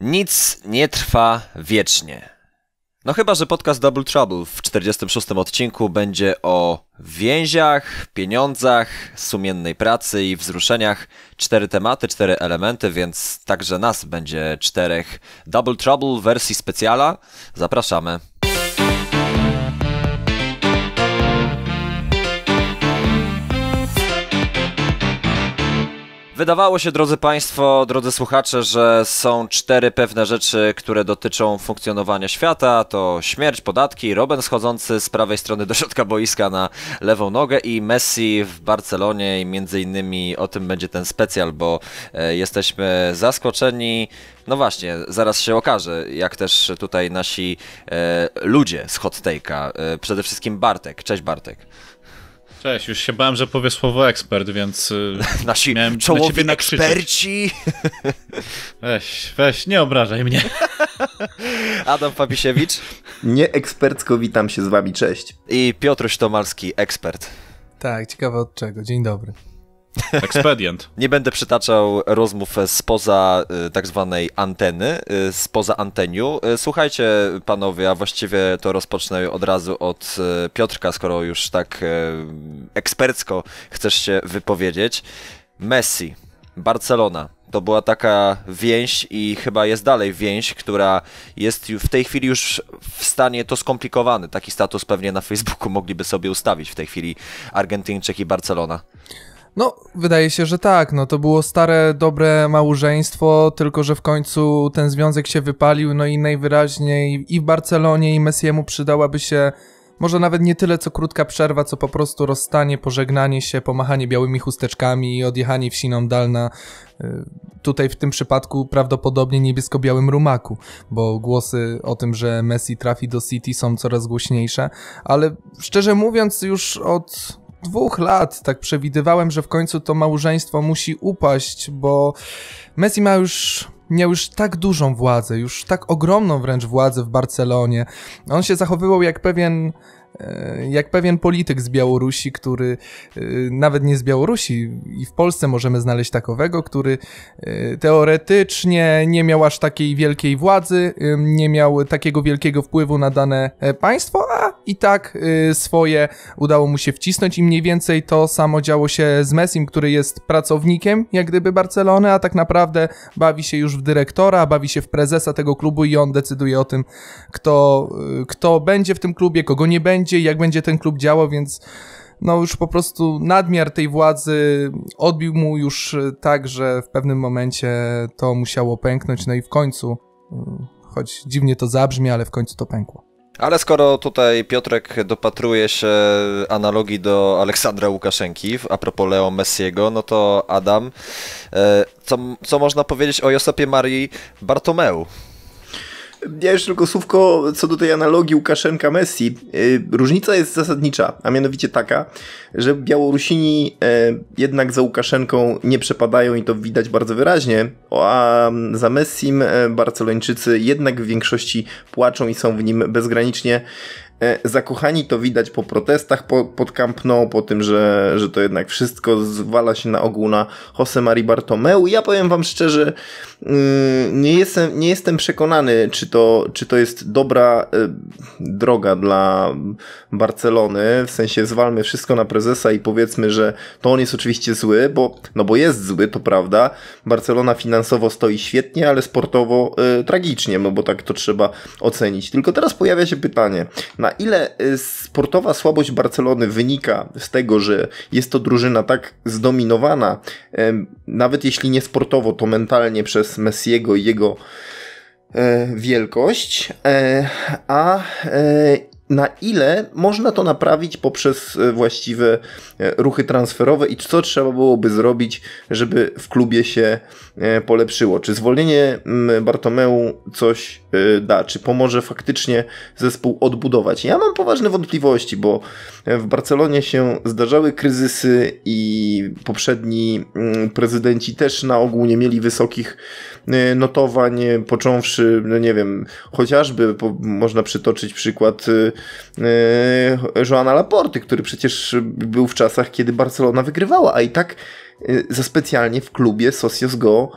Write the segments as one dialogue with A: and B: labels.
A: Nic nie trwa wiecznie. No chyba, że podcast Double Trouble w 46 odcinku będzie o więziach, pieniądzach, sumiennej pracy i wzruszeniach. Cztery tematy, cztery elementy, więc także nas będzie czterech. Double Trouble wersji specjala. Zapraszamy. Wydawało się, drodzy Państwo, drodzy słuchacze, że są cztery pewne rzeczy, które dotyczą funkcjonowania świata. To śmierć, podatki, Robin schodzący z prawej strony do środka boiska na lewą nogę i Messi w Barcelonie i między innymi o tym będzie ten specjal, bo e, jesteśmy zaskoczeni. No właśnie, zaraz się okaże, jak też tutaj nasi e, ludzie z hot take'a. E, przede wszystkim Bartek. Cześć Bartek.
B: Cześć, już się bałem, że powie słowo ekspert, więc. Y, Nasi miałem czołowi na eksperci. Weź, weź, nie obrażaj mnie. Adam Fabisiewicz. Nie ekspercko
A: witam się z wami, cześć. I Piotr Tomalski, ekspert.
C: Tak, ciekawe od czego. Dzień dobry.
A: Ekspedient. nie będę przytaczał rozmów spoza y, tak zwanej anteny, y, spoza anteniu. Y, słuchajcie, panowie, a właściwie to rozpocznę od razu od Piotrka, skoro już tak ekspercko chcesz się wypowiedzieć. Messi, Barcelona. To była taka więź i chyba jest dalej więź, która jest w tej chwili już w stanie to skomplikowany. Taki status pewnie na Facebooku mogliby sobie ustawić w tej chwili Argentyńczyk i Barcelona.
C: No, wydaje się, że tak. No, to było stare, dobre małżeństwo, tylko że w końcu ten związek się wypalił, no i najwyraźniej i w Barcelonie, i Messiemu przydałaby się może nawet nie tyle co krótka przerwa, co po prostu rozstanie, pożegnanie się, pomachanie białymi chusteczkami i odjechanie wsiną dal na y, tutaj w tym przypadku prawdopodobnie niebiesko-białym rumaku, bo głosy o tym, że Messi trafi do City są coraz głośniejsze, ale szczerze mówiąc już od dwóch lat tak przewidywałem, że w końcu to małżeństwo musi upaść, bo Messi ma już miał już tak dużą władzę, już tak ogromną wręcz władzę w Barcelonie. On się zachowywał jak pewien E, jak pewien polityk z Białorusi, który e, nawet nie z Białorusi i w Polsce możemy znaleźć takowego, który e, teoretycznie nie miał aż takiej wielkiej władzy, nie miał takiego wielkiego wpływu na dane państwo, a i tak swoje udało mu się wcisnąć i mniej więcej to samo działo się z Messim, który jest pracownikiem jak gdyby Barcelony, a tak naprawdę bawi się już w dyrektora, bawi się w prezesa tego klubu i on decyduje o tym, kto, kto będzie w tym klubie, kogo nie będzie, będzie i jak będzie ten klub działał, więc no już po prostu nadmiar tej władzy odbił mu już e, tak, że w pewnym momencie to musiało pęknąć, no i w końcu, mm, choć dziwnie to zabrzmi, ale w końcu to pękło.
A: Ale skoro tutaj Piotrek dopatruje się analogii do Aleksandra Łukaszenki a propos Leo Messiego, no to Adam, e, co, co można powiedzieć o Josepie Marii
D: Bartomeu? Ja jeszcze tylko słówko co do tej analogii Łukaszenka-Messi. Y, różnica jest zasadnicza, a mianowicie taka, że Białorusini e, jednak za Łukaszenką nie przepadają i to widać bardzo wyraźnie, a za Messim e, Barcelończycy jednak w większości płaczą i są w nim bezgranicznie E, zakochani to widać po protestach po, pod Camp Nou, po tym, że, że to jednak wszystko zwala się na ogół na Jose Mari Bartomeu. Ja powiem wam szczerze, mm, nie jestem, nie jestem przekonany, czy to, czy to jest dobra e, droga dla Barcelony, w sensie zwalmy wszystko na prezesa i powiedzmy, że to on jest oczywiście zły, bo, no bo jest zły, to prawda. Barcelona finansowo stoi świetnie, ale sportowo y, tragicznie, no bo tak to trzeba ocenić. Tylko teraz pojawia się pytanie, na na ile y, sportowa słabość Barcelony wynika z tego, że jest to drużyna tak zdominowana, nawet jeśli nie sportowo, to mentalnie przez Messiego i jego e, wielkość, e, a e, na ile można to naprawić poprzez właściwe ruchy transferowe i co trzeba byłoby zrobić, żeby w klubie się polepszyło? Czy zwolnienie Bartomeu coś Y, da, czy pomoże faktycznie zespół odbudować. Ja mam poważne wątpliwości, bo w Barcelonie się zdarzały kryzysy i poprzedni mm, prezydenci też na ogół nie mieli wysokich y, notowań, począwszy, no nie wiem, chociażby po, można przytoczyć przykład y, Joana Laporty, który przecież był w czasach, kiedy Barcelona wygrywała, a i tak za specjalnie w klubie Socios go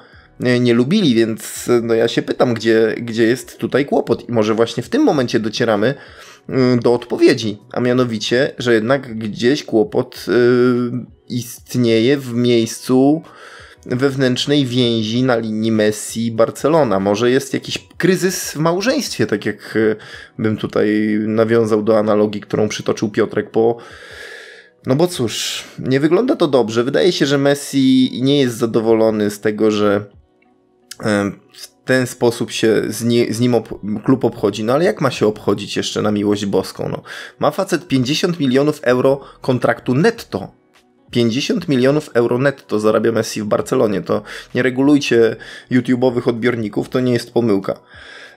D: E, nie lubili, więc e, no ja się pytam, gdzie, gdzie jest tutaj kłopot. I może właśnie w tym momencie docieramy mm, do odpowiedzi, a mianowicie, że jednak gdzieś kłopot e, istnieje w miejscu wewnętrznej więzi na linii Messi i Barcelona. Może jest jakiś kryzys w małżeństwie, tak jak bym tutaj nawiązał do analogii, którą przytoczył Piotrek po no bo cóż, nie wygląda to dobrze. Wydaje się, że Messi nie jest zadowolony z tego, że w ten sposób się z, nie, z nim ob, klub obchodzi. No ale jak ma się obchodzić jeszcze na miłość boską? No, ma facet 50 milionów euro kontraktu netto. 50 milionów euro netto zarabia Messi w Barcelonie. To nie regulujcie YouTube'owych odbiorników, to nie jest pomyłka.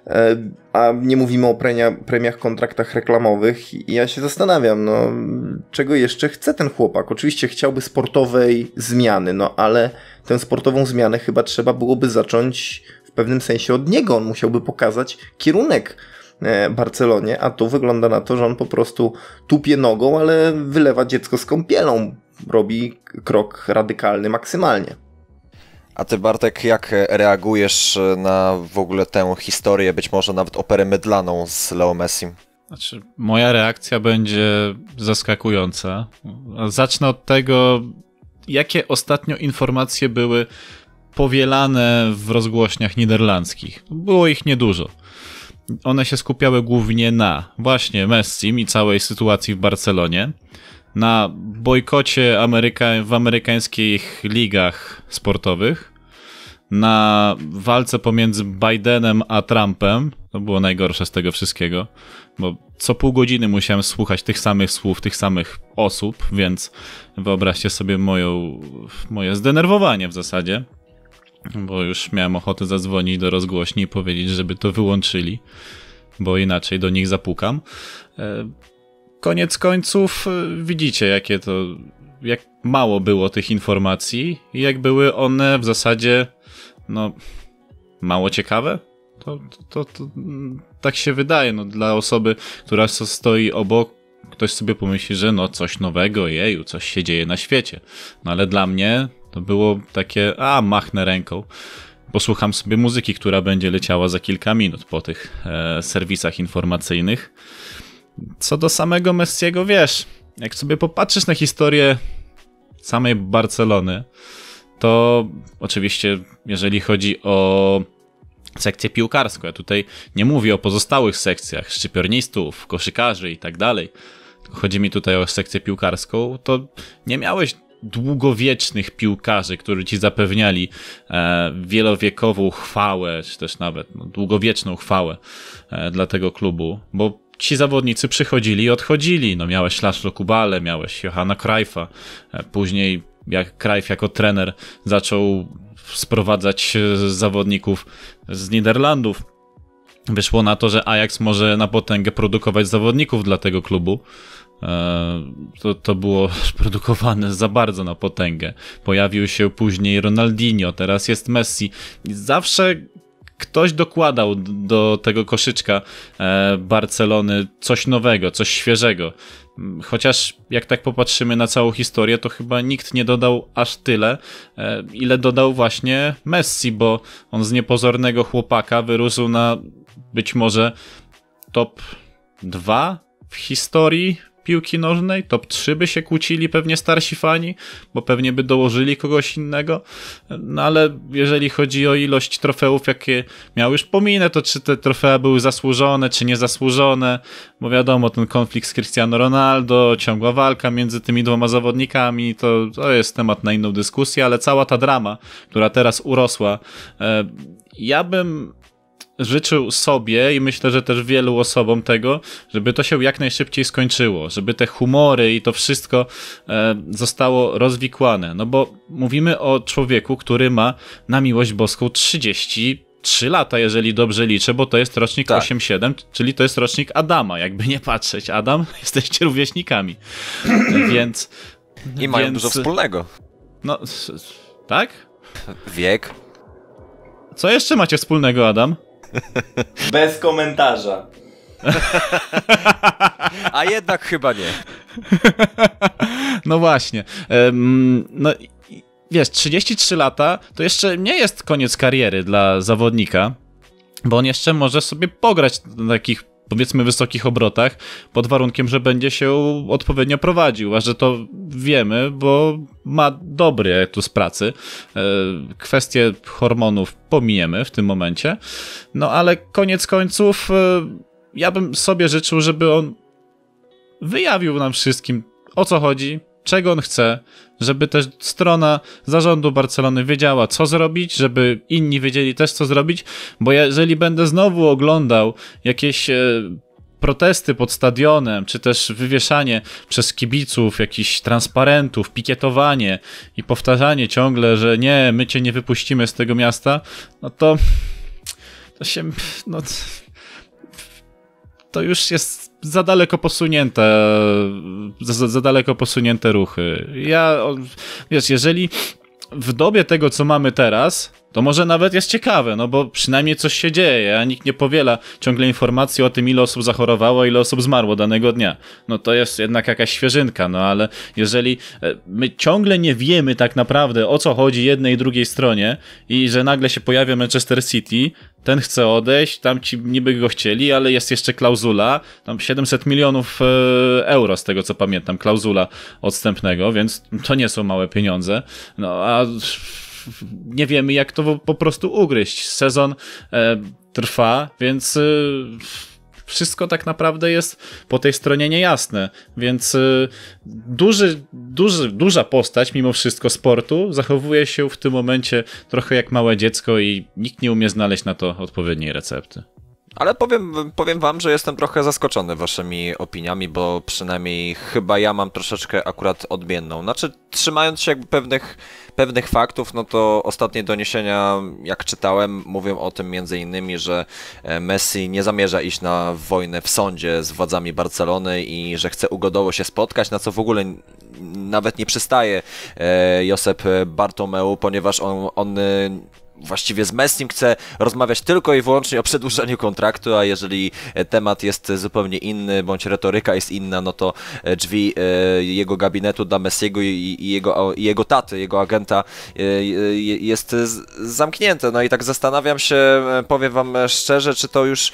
D: E, a nie mówimy o premia, premiach, kontraktach reklamowych. I ja się zastanawiam, no, czego jeszcze chce ten chłopak? Oczywiście chciałby sportowej zmiany, no ale tę sportową zmianę chyba trzeba byłoby zacząć w pewnym sensie od niego. On musiałby pokazać kierunek. E, Barcelonie, a tu wygląda na to, że on po prostu tupie nogą, ale wylewa dziecko z kąpielą. Robi krok radykalny maksymalnie. A ty Bartek, jak reagujesz
A: na w ogóle tę historię, być może nawet operę mydlaną z Leo Messi?
B: Znaczy, moja reakcja będzie zaskakująca. Zacznę od tego, jakie ostatnio informacje były powielane w rozgłośniach niderlandzkich. Było ich niedużo. One się skupiały głównie na właśnie Messim i całej sytuacji w Barcelonie na bojkocie Ameryka w amerykańskich ligach sportowych, na walce pomiędzy Bidenem a Trumpem. To było najgorsze z tego wszystkiego, bo co pół godziny musiałem słuchać tych samych słów, tych samych osób, więc wyobraźcie sobie moją, moje zdenerwowanie w zasadzie, bo już miałem ochotę zadzwonić do rozgłośni i powiedzieć, żeby to wyłączyli, bo inaczej do nich zapukam. E, koniec końców y, widzicie, jakie to. Jak mało było tych informacji i jak były one w zasadzie, no, mało ciekawe? To, to, to, to mm, tak się wydaje. No, dla osoby, która stoi obok, ktoś sobie pomyśli, że no, coś nowego, jeju, coś się dzieje na świecie. No ale dla mnie to było takie, a machnę ręką posłucham sobie muzyki, która będzie leciała za kilka minut po tych e, serwisach informacyjnych. Co do samego Messiego, wiesz, jak sobie popatrzysz na historię samej Barcelony, to oczywiście, jeżeli chodzi o sekcję piłkarską, ja tutaj nie mówię o pozostałych sekcjach, szczypiornistów, koszykarzy i tak dalej, chodzi mi tutaj o sekcję piłkarską, to nie miałeś długowiecznych piłkarzy, którzy ci zapewniali e, wielowiekową chwałę, czy też nawet no, długowieczną chwałę e, dla tego klubu, bo ci zawodnicy przychodzili i odchodzili. No miałeś Laszlo Kubale, miałeś Johanna Krajfa, e, później jak Krajf jako trener zaczął sprowadzać e, zawodników z Niderlandów. Wyszło na to, że Ajax może na potęgę produkować zawodników dla tego klubu. E, to, to było produkowane za bardzo na potęgę. Pojawił się później Ronaldinho, teraz jest Messi. Zawsze ktoś dokładał do tego koszyczka e, Barcelony coś nowego, coś świeżego. Mm, chociaż jak tak popatrzymy na całą historię, to chyba nikt nie dodał aż tyle, e, ile dodał właśnie Messi, bo on z niepozornego chłopaka wyrósł na być może top 2 w historii piłki nożnej, top 3 by się kłócili pewnie starsi fani, bo pewnie by dołożyli kogoś innego, no ale jeżeli chodzi o ilość trofeów, jakie miał, już pominę to, czy te trofea były zasłużone, czy niezasłużone, bo wiadomo, ten konflikt z Cristiano Ronaldo, ciągła walka między tymi dwoma zawodnikami, to, to jest temat na inną dyskusję, ale cała ta drama, która teraz urosła, e, ja bym życzył sobie i myślę, że też wielu osobom tego, żeby to się jak najszybciej skończyło, żeby te humory i to wszystko e, zostało rozwikłane. No bo mówimy o człowieku, który ma na miłość boską 30 3 lata, jeżeli dobrze liczę, bo to jest rocznik tak. 8-7, czyli to jest rocznik Adama, jakby nie patrzeć. Adam, jesteście rówieśnikami. więc. I więc... mają dużo wspólnego. No, tak? Wiek. Co jeszcze macie wspólnego, Adam? Bez komentarza. A jednak chyba nie. No właśnie. No, wiesz, 33 lata to jeszcze nie jest koniec kariery dla zawodnika, bo on jeszcze może sobie pograć na takich powiedzmy wysokich obrotach, pod warunkiem, że będzie się odpowiednio prowadził, a że to wiemy, bo ma dobry z pracy. E, kwestie hormonów pomijemy w tym momencie, no ale koniec końców e, ja bym sobie życzył, żeby on wyjawił nam wszystkim o co chodzi, czego on chce, żeby też strona zarządu Barcelony wiedziała, co zrobić, żeby inni wiedzieli też, co zrobić, bo jeżeli będę znowu oglądał jakieś e, protesty pod stadionem, czy też wywieszanie przez kibiców jakichś transparentów, pikietowanie i powtarzanie ciągle, że nie, my cię nie wypuścimy z tego miasta, no to to się, no to już jest za daleko posunięte, za, za daleko posunięte ruchy. Ja, wiesz, jeżeli w dobie tego, co mamy teraz, to może nawet jest ciekawe, no bo przynajmniej coś się dzieje, a nikt nie powiela ciągle informacji o tym, ile osób zachorowało, ile osób zmarło danego dnia. No to jest jednak jakaś świeżynka, no ale jeżeli e, my ciągle nie wiemy tak naprawdę o co chodzi jednej i drugiej stronie i że nagle się pojawia Manchester City, ten chce odejść, tam ci niby go chcieli, ale jest jeszcze klauzula, tam 700 milionów e, euro z tego co pamiętam, klauzula odstępnego, więc to nie są małe pieniądze. No a nie wiemy jak to po prostu ugryźć. Sezon e, trwa, więc e, wszystko tak naprawdę jest po tej stronie niejasne, więc y, duży, duży, duża postać mimo wszystko sportu zachowuje się w tym momencie trochę jak małe dziecko i nikt nie umie znaleźć na to odpowiedniej recepty.
A: Ale powiem, powiem wam, że jestem trochę zaskoczony waszymi opiniami, bo przynajmniej chyba ja mam troszeczkę akurat odmienną. Znaczy, trzymając się jakby pewnych, pewnych faktów, no to ostatnie doniesienia, jak czytałem, mówią o tym między innymi, że e, Messi nie zamierza iść na wojnę w sądzie z władzami Barcelony i że chce ugodowo się spotkać, na co w ogóle nawet nie przystaje e, Josep Bartomeu, ponieważ on, on właściwie z Messim chce rozmawiać tylko i wyłącznie o przedłużeniu kontraktu, a jeżeli e, temat jest zupełnie inny, bądź retoryka jest inna, no to e, drzwi e, jego gabinetu dla Messiego i jego, i jego taty, jego agenta jest zamknięte. No i tak zastanawiam się, powiem wam szczerze, czy to już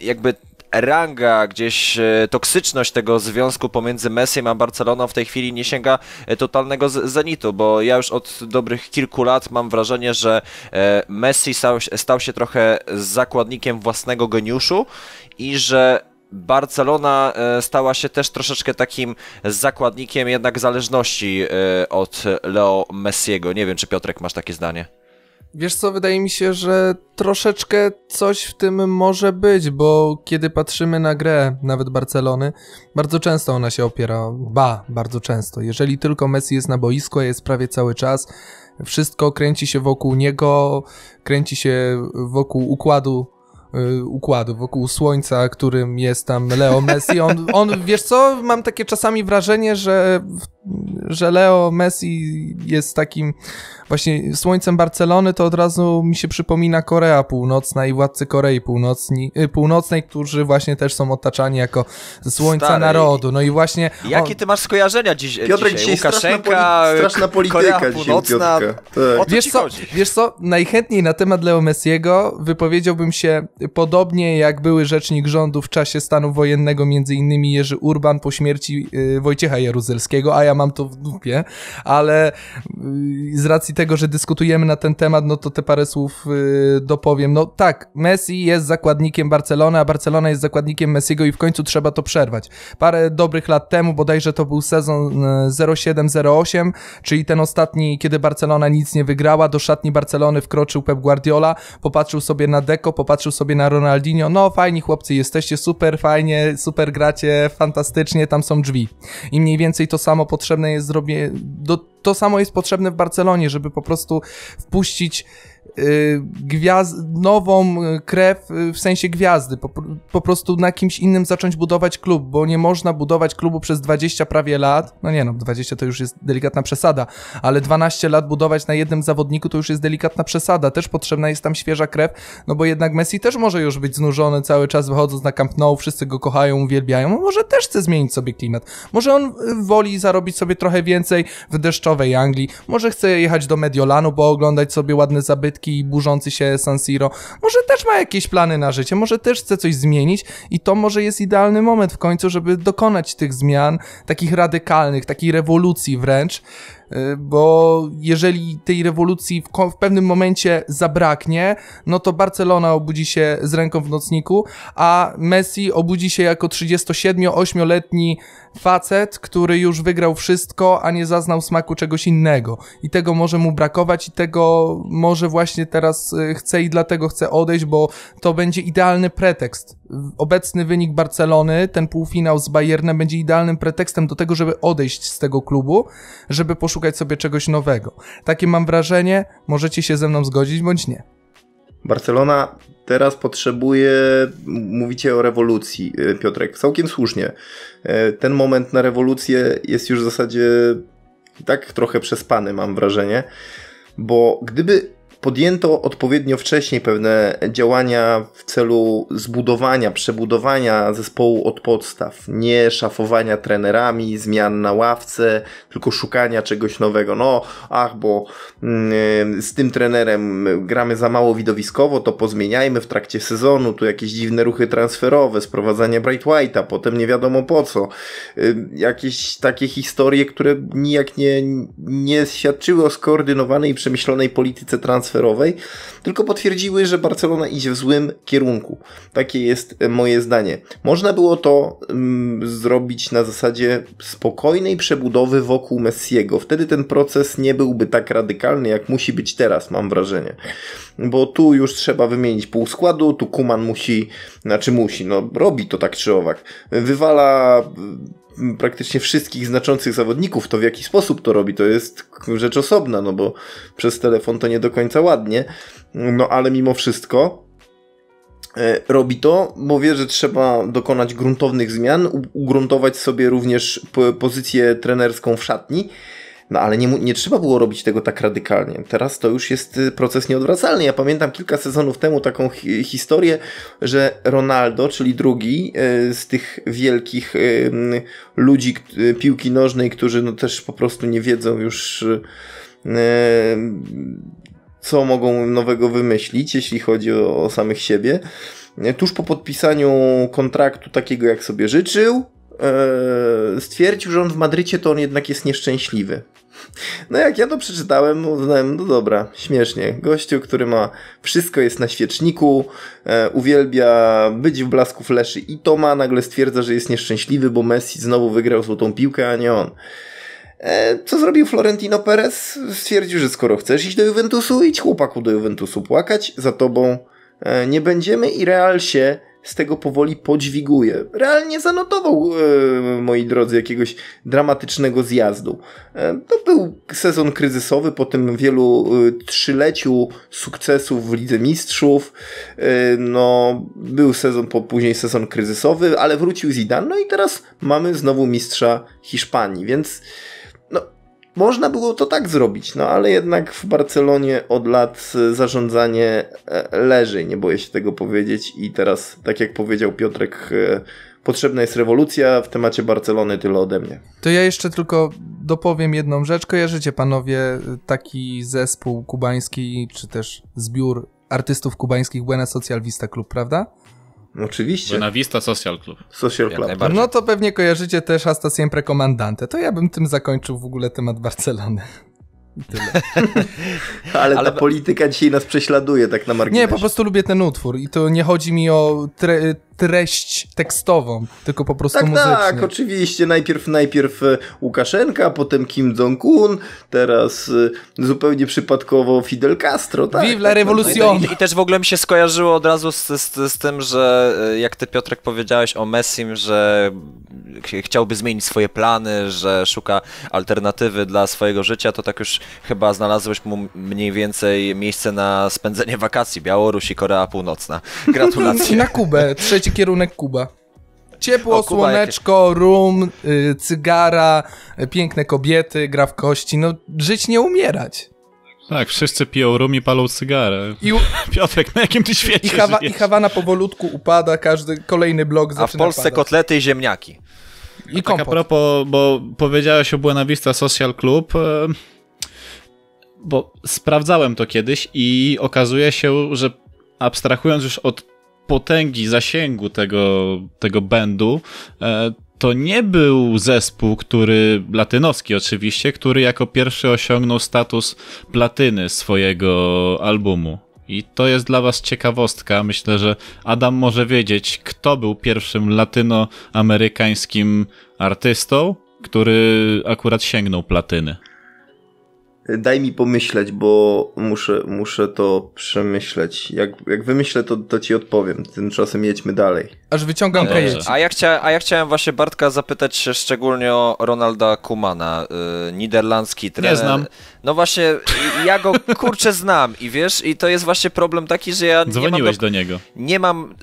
A: jakby ranga, gdzieś e, toksyczność tego związku pomiędzy Messiem a Barceloną w tej chwili nie sięga e, totalnego zenitu, bo ja już od dobrych kilku lat mam wrażenie, że e, Messi stał się trochę zakładnikiem własnego geniuszu i że Barcelona stała się też troszeczkę takim zakładnikiem jednak zależności od Leo Messiego. Nie wiem, czy Piotrek masz takie zdanie.
C: Wiesz co, wydaje mi się, że troszeczkę coś w tym może być, bo kiedy patrzymy na grę nawet Barcelony, bardzo często ona się opiera, ba, bardzo często. Jeżeli tylko Messi jest na boisku, jest prawie cały czas, wszystko kręci się wokół niego, kręci się wokół układu y, układu, wokół słońca, którym jest tam Leo Messi. On, on wiesz co, mam takie czasami wrażenie, że, że Leo Messi jest takim Właśnie słońcem Barcelony to od razu mi się przypomina Korea Północna i władcy Korei Północni, y, Północnej, którzy właśnie też są otaczani jako słońca Stary. narodu. No i właśnie... Jakie
A: ty masz skojarzenia dziś, dzisiaj? dzisiaj Łukaszenka, y, straszna, poli straszna polityka
C: Korea Północna.
D: Dzisiaj,
A: tak. wiesz, co,
C: wiesz co, najchętniej na temat Leo Messiego wypowiedziałbym się podobnie jak były rzecznik rządu w czasie stanu wojennego, między innymi Jerzy Urban po śmierci y, Wojciecha Jaruzelskiego, a ja mam to w dupie, ale z racji tego, że dyskutujemy na ten temat, no to te parę słów yy, dopowiem. No tak, Messi jest zakładnikiem Barcelony, a Barcelona jest zakładnikiem Messiego i w końcu trzeba to przerwać. Parę dobrych lat temu, bodajże to był sezon 07-08, y, czyli ten ostatni, kiedy Barcelona nic nie wygrała, do szatni Barcelony wkroczył Pep Guardiola, popatrzył sobie na Deco, popatrzył sobie na Ronaldinho, no fajni chłopcy jesteście, super fajnie, super gracie, fantastycznie, tam są drzwi. I mniej więcej to samo potrzebne jest zrobienie, do, to samo jest potrzebne w Barcelonie, żeby po prostu wpuścić Y, gwiaz nową krew y, w sensie gwiazdy, po, po, prostu na kimś innym zacząć budować klub, bo nie można budować klubu przez 20 prawie lat, no nie no, 20 to już jest delikatna przesada, ale 12 lat budować na jednym zawodniku to już jest delikatna przesada, też potrzebna jest tam świeża krew, no bo jednak Messi też może już być znużony cały czas wychodząc na Camp Nou, wszyscy go kochają, uwielbiają, no może też chce zmienić sobie klimat, może on y, woli zarobić sobie trochę więcej w deszczowej Anglii, może chce jechać do Mediolanu, bo oglądać sobie ładne zabytki, setki burzący się San Siro, może też ma jakieś plany na życie, może też chce coś zmienić i to może jest idealny moment w końcu, żeby dokonać tych zmian, takich radykalnych, takiej rewolucji wręcz. Y, bo jeżeli tej rewolucji w, w, pewnym momencie zabraknie, no to Barcelona obudzi się z ręką w nocniku, a Messi obudzi się jako 37-8-letni facet, który już wygrał wszystko, a nie zaznał smaku czegoś innego. I tego może mu brakować i tego może właśnie teraz y, chce i dlatego chce odejść, bo to będzie idealny pretekst. Obecny wynik Barcelony, ten półfinał z Bayernem będzie idealnym pretekstem do tego, żeby odejść z tego klubu, żeby poszukać szukać sobie czegoś nowego. Takie mam wrażenie, możecie się ze mną zgodzić bądź nie.
D: Barcelona teraz potrzebuje, mówicie o rewolucji, y, Piotrek, całkiem słusznie. Y, ten moment na rewolucję jest już w zasadzie tak trochę przespany, mam wrażenie, bo gdyby podjęto odpowiednio wcześniej pewne działania w celu zbudowania, przebudowania zespołu od podstaw, nie szafowania trenerami, zmian na ławce, tylko szukania czegoś nowego. No, ach, bo yy, z tym trenerem gramy za mało widowiskowo, to pozmieniajmy w trakcie sezonu, tu jakieś dziwne ruchy transferowe, sprowadzanie Bright White'a, potem nie wiadomo po co. Yy, jakieś takie historie, które nijak nie, nie świadczyły o skoordynowanej i przemyślonej polityce transferowej transferowej, tylko potwierdziły, że Barcelona idzie w złym kierunku. Takie jest e, moje zdanie. Można było to mm, zrobić na zasadzie spokojnej przebudowy wokół Messiego. Wtedy ten proces nie byłby tak radykalny, jak musi być teraz, mam wrażenie. Bo tu już trzeba wymienić pół składu, tu Kuman musi, znaczy musi, no robi to tak czy owak. Wywala praktycznie wszystkich znaczących zawodników, to w jaki sposób to robi, to jest rzecz osobna, no bo przez telefon to nie do końca ładnie, no ale mimo wszystko e, robi to, bo wie, że trzeba dokonać gruntownych zmian, ugruntować sobie również pozycję trenerską w szatni no ale nie, nie trzeba było robić tego tak radykalnie. Teraz to już jest y, proces nieodwracalny. Ja pamiętam kilka sezonów temu taką hi historię, że Ronaldo, czyli drugi y, z tych wielkich y, ludzi piłki nożnej, którzy no też po prostu nie wiedzą już co mogą nowego wymyślić, jeśli chodzi o, o samych siebie. Tuż po podpisaniu kontraktu takiego, jak sobie życzył, stwierdził, że on w Madrycie to on jednak jest nieszczęśliwy. No jak ja to przeczytałem, no uznałem, no dobra, śmiesznie. Gościu, który ma wszystko jest na świeczniku, e, uwielbia być w blasku fleszy i to ma, nagle stwierdza, że jest nieszczęśliwy, bo Messi znowu wygrał złotą piłkę, a nie on. E, co zrobił Florentino Perez? Stwierdził, że skoro chcesz iść do Juventusu, idź chłopaku do Juventusu płakać, za tobą e, nie będziemy i Real się z tego powoli podźwiguje. Realnie zanotował, e, moi drodzy, jakiegoś dramatycznego zjazdu. E, to był sezon kryzysowy po tym wielu e, trzyleciu sukcesów w Lidze Mistrzów. E, no, był sezon, po, później sezon kryzysowy, ale wrócił Zidane, no i teraz mamy znowu mistrza Hiszpanii, więc można było to tak zrobić, no ale jednak w Barcelonie od lat y, zarządzanie e, leży, nie boję się tego powiedzieć i teraz, tak jak powiedział Piotrek, y, potrzebna jest rewolucja w temacie Barcelony, tyle ode mnie.
C: To ja jeszcze tylko dopowiem jedną rzecz. Kojarzycie panowie y, taki zespół kubański, czy też zbiór artystów kubańskich Buena Social Vista Club, prawda?
B: Oczywiście. Buenavista Social Club. Social Club. Tak. No
C: to pewnie kojarzycie też Astację Precomandante. To ja bym tym zakończył w ogóle temat Barcelony.
D: Ale, Ale, ta polityka dzisiaj nas prześladuje tak na marginesie. Nie, po
C: prostu lubię ten utwór i to nie chodzi mi o tre treść tekstową, tylko po prostu tak, tak muzycznie. Tak,
D: oczywiście. Najpierw, najpierw e, Łukaszenka, potem Kim Jong-un, teraz e, zupełnie przypadkowo Fidel Castro. Tak, Vive no I, no i, I,
A: też w ogóle mi się skojarzyło od razu z, z, z tym, że e, jak ty Piotrek powiedziałeś o Messim, że chciałby zmienić swoje plany, że szuka alternatywy dla swojego życia, to tak już chyba znalazłeś mu mniej więcej miejsce na spędzenie wakacji. białoruś i Korea Północna. Gratulacje. na
C: Kubę. Trzeci kierunek Kuba. Ciepło, o, słoneczko, rum, y, cygara, y, piękne kobiety, gra w kości. No, żyć nie umierać.
B: Tak, wszyscy piją rum i palą cygarę.
C: I u... Piotrek, na jakim ty świecie I, Hawa, I Hawana powolutku upada, każdy kolejny blok zaczyna A w Polsce padać. kotlety i ziemniaki.
B: I a Tak a propos, bo powiedziałeś o Buena Social Club, e, bo sprawdzałem to kiedyś i okazuje się, że abstrahując już od potęgi, zasięgu tego, tego będu, e, to nie był zespół, który, latynoski oczywiście, który jako pierwszy osiągnął status platyny swojego albumu. I to jest dla was ciekawostka. Myślę, że Adam może wiedzieć, kto był pierwszym latynoamerykańskim artystą, który akurat sięgnął platyny.
D: Daj mi pomyśleć, bo muszę, muszę to przemyśleć. Jak, jak wymyślę, to, to ci odpowiem. Tymczasem jedźmy dalej. Aż wyciągam pojęcie.
A: A, ja chcia, a ja chciałem właśnie Bartka zapytać się szczególnie o Ronalda Kumana, yy, niderlandzki trener. Nie znam. No właśnie, ja go kurczę znam i wiesz, i to jest właśnie problem taki, że ja Dzwoniłeś nie mam do, do niego. Nie mam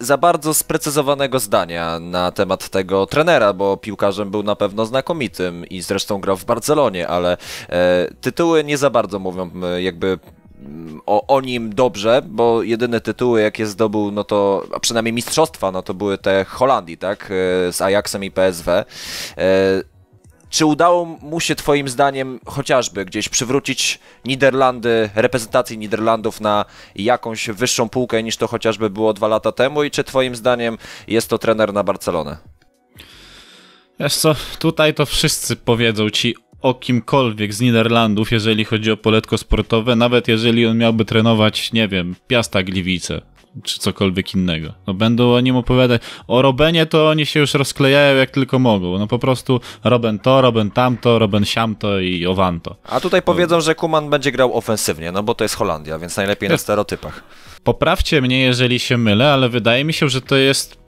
A: za bardzo sprecyzowanego zdania na temat tego trenera, bo piłkarzem był na pewno znakomitym i zresztą grał w Barcelonie, ale e, tytuły nie za bardzo mówią jakby o, o, nim dobrze, bo jedyne tytuły, jakie zdobył, no to, a przynajmniej mistrzostwa, no to były te Holandii, tak, e, z Ajaxem i PSW. E, czy udało mu się Twoim zdaniem chociażby gdzieś przywrócić Niderlandy, reprezentację Niderlandów na jakąś wyższą półkę niż to chociażby było dwa lata temu? I czy Twoim zdaniem jest to trener na Barcelonę?
B: Wiesz co, tutaj to wszyscy powiedzą ci o kimkolwiek z Niderlandów, jeżeli chodzi o poletko sportowe, nawet jeżeli on miałby trenować, nie wiem, Piasta Gliwice czy cokolwiek innego. No będą o nim opowiadać. O Robenie to oni się już rozklejają jak tylko mogą. No po prostu Roben to, Roben tamto, Roben siamto i owanto. A
A: tutaj powiedzą, że Kuman będzie grał ofensywnie, no bo to jest Holandia, więc najlepiej na tak. stereotypach.
B: Poprawcie mnie, jeżeli się mylę, ale wydaje mi się, że to jest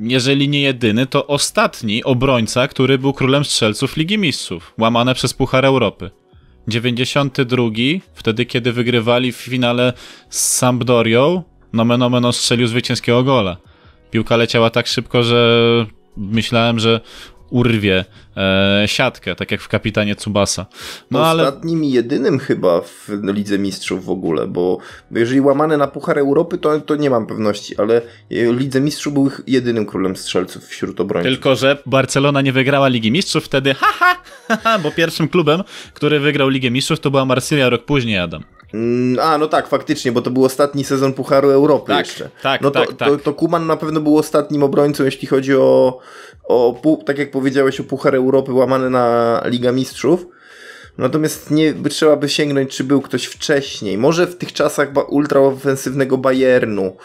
B: jeżeli nie jedyny, to ostatni obrońca, który był królem strzelców Ligi Mistrzów, łamane przez Puchar Europy. 92, wtedy kiedy wygrywali w finale z Sampdorią, nomen omen strzelił zwycięskiego gola. Piłka leciała tak szybko, że myślałem, że urwie e, siatkę, tak jak w Kapitanie Tsubasa. No, Ostatnim
D: ale... i jedynym chyba w Lidze Mistrzów w ogóle, bo jeżeli łamane na Puchar Europy, to, to nie mam pewności, ale e, Lidze Mistrzów był jedynym królem strzelców wśród obrońców.
B: Tylko, że Barcelona nie wygrała Ligi Mistrzów wtedy, haha, ha, ha, ha, bo pierwszym klubem, który wygrał Ligę Mistrzów to była Marsylia rok później, Adam.
D: Mm, a, no tak, faktycznie, bo to był ostatni sezon Pucharu Europy tak, jeszcze. Tak, no to, tak, tak. To, to Kuman na pewno był ostatnim obrońcą, jeśli chodzi o, o, tak jak powiedziałeś, o Puchar Europy łamany na Liga Mistrzów. Natomiast nie trzeba by sięgnąć, czy był ktoś wcześniej. Może w tych czasach ultraofensywnego Bayernu,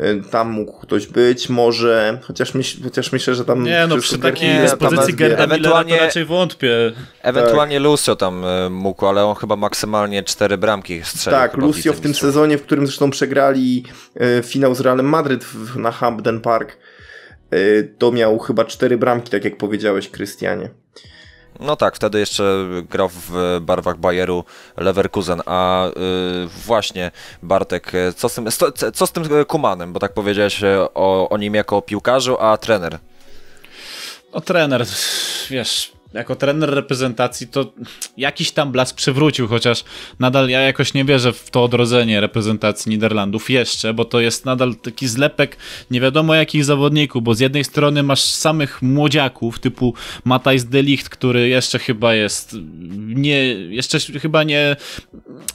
D: Y, tam mógł ktoś być, może, chociaż, myśl, chociaż myślę, że tam... Nie, no przy takiej dyspozycji Gerda To raczej wątpię.
A: Ewentualnie tak. Lucio tam y, mógł, ale on chyba maksymalnie cztery bramki strzelił.
D: Tak, Lucio w, tym sezonie, w którym zresztą przegrali y, finał z Realem Madryt na Hampden Park, to miał chyba cztery bramki, tak jak powiedziałeś, Krystianie.
A: No tak, wtedy jeszcze grał w barwach Bayeru Leverkusen. A yy, właśnie, Bartek, co z, tym, co z tym Kumanem? Bo tak powiedziałeś e, o, o nim jako piłkarzu, a trener?
B: O trener, wiesz, jako trener reprezentacji to jakiś tam blask przywrócił, chociaż nadal ja jakoś nie wierzę w to odrodzenie reprezentacji Niderlandów jeszcze, bo to jest nadal taki zlepek nie wiadomo jakich zawodników, bo z jednej strony masz samych młodziaków typu Matthijs de Ligt, który jeszcze chyba jest nie, jeszcze chyba nie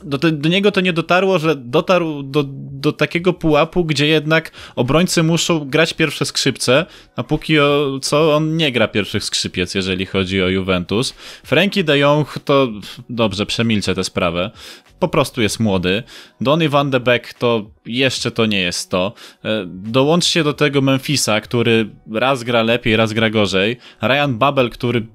B: do, te, do niego to nie dotarło, że dotarł do, do takiego pułapu, gdzie jednak obrońcy muszą grać pierwsze skrzypce, a póki o, co on nie gra pierwszych skrzypiec, jeżeli chodzi o Juventus. Frankie de Jong to dobrze, przemilczę tę sprawę. Po prostu jest młody. Donny van de Beek to jeszcze to nie jest to. E, Dołączcie do tego Memphisa, który raz gra lepiej, raz gra gorzej. Ryan Babel, który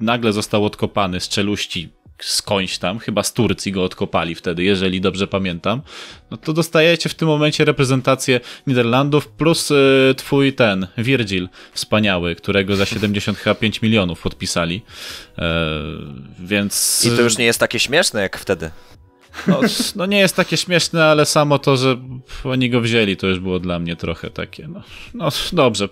B: nagle został odkopany z czeluści skądś tam, chyba z Turcji go odkopali wtedy, jeżeli dobrze pamiętam, no to dostajecie w tym momencie reprezentację Niderlandów plus y, twój ten, Virgil, wspaniały, którego za 75 milionów podpisali. E, więc... I to już nie jest takie śmieszne jak wtedy. No, no, nie jest takie śmieszne, ale samo to, że oni go wzięli, to już było dla mnie trochę takie, no, no dobrze.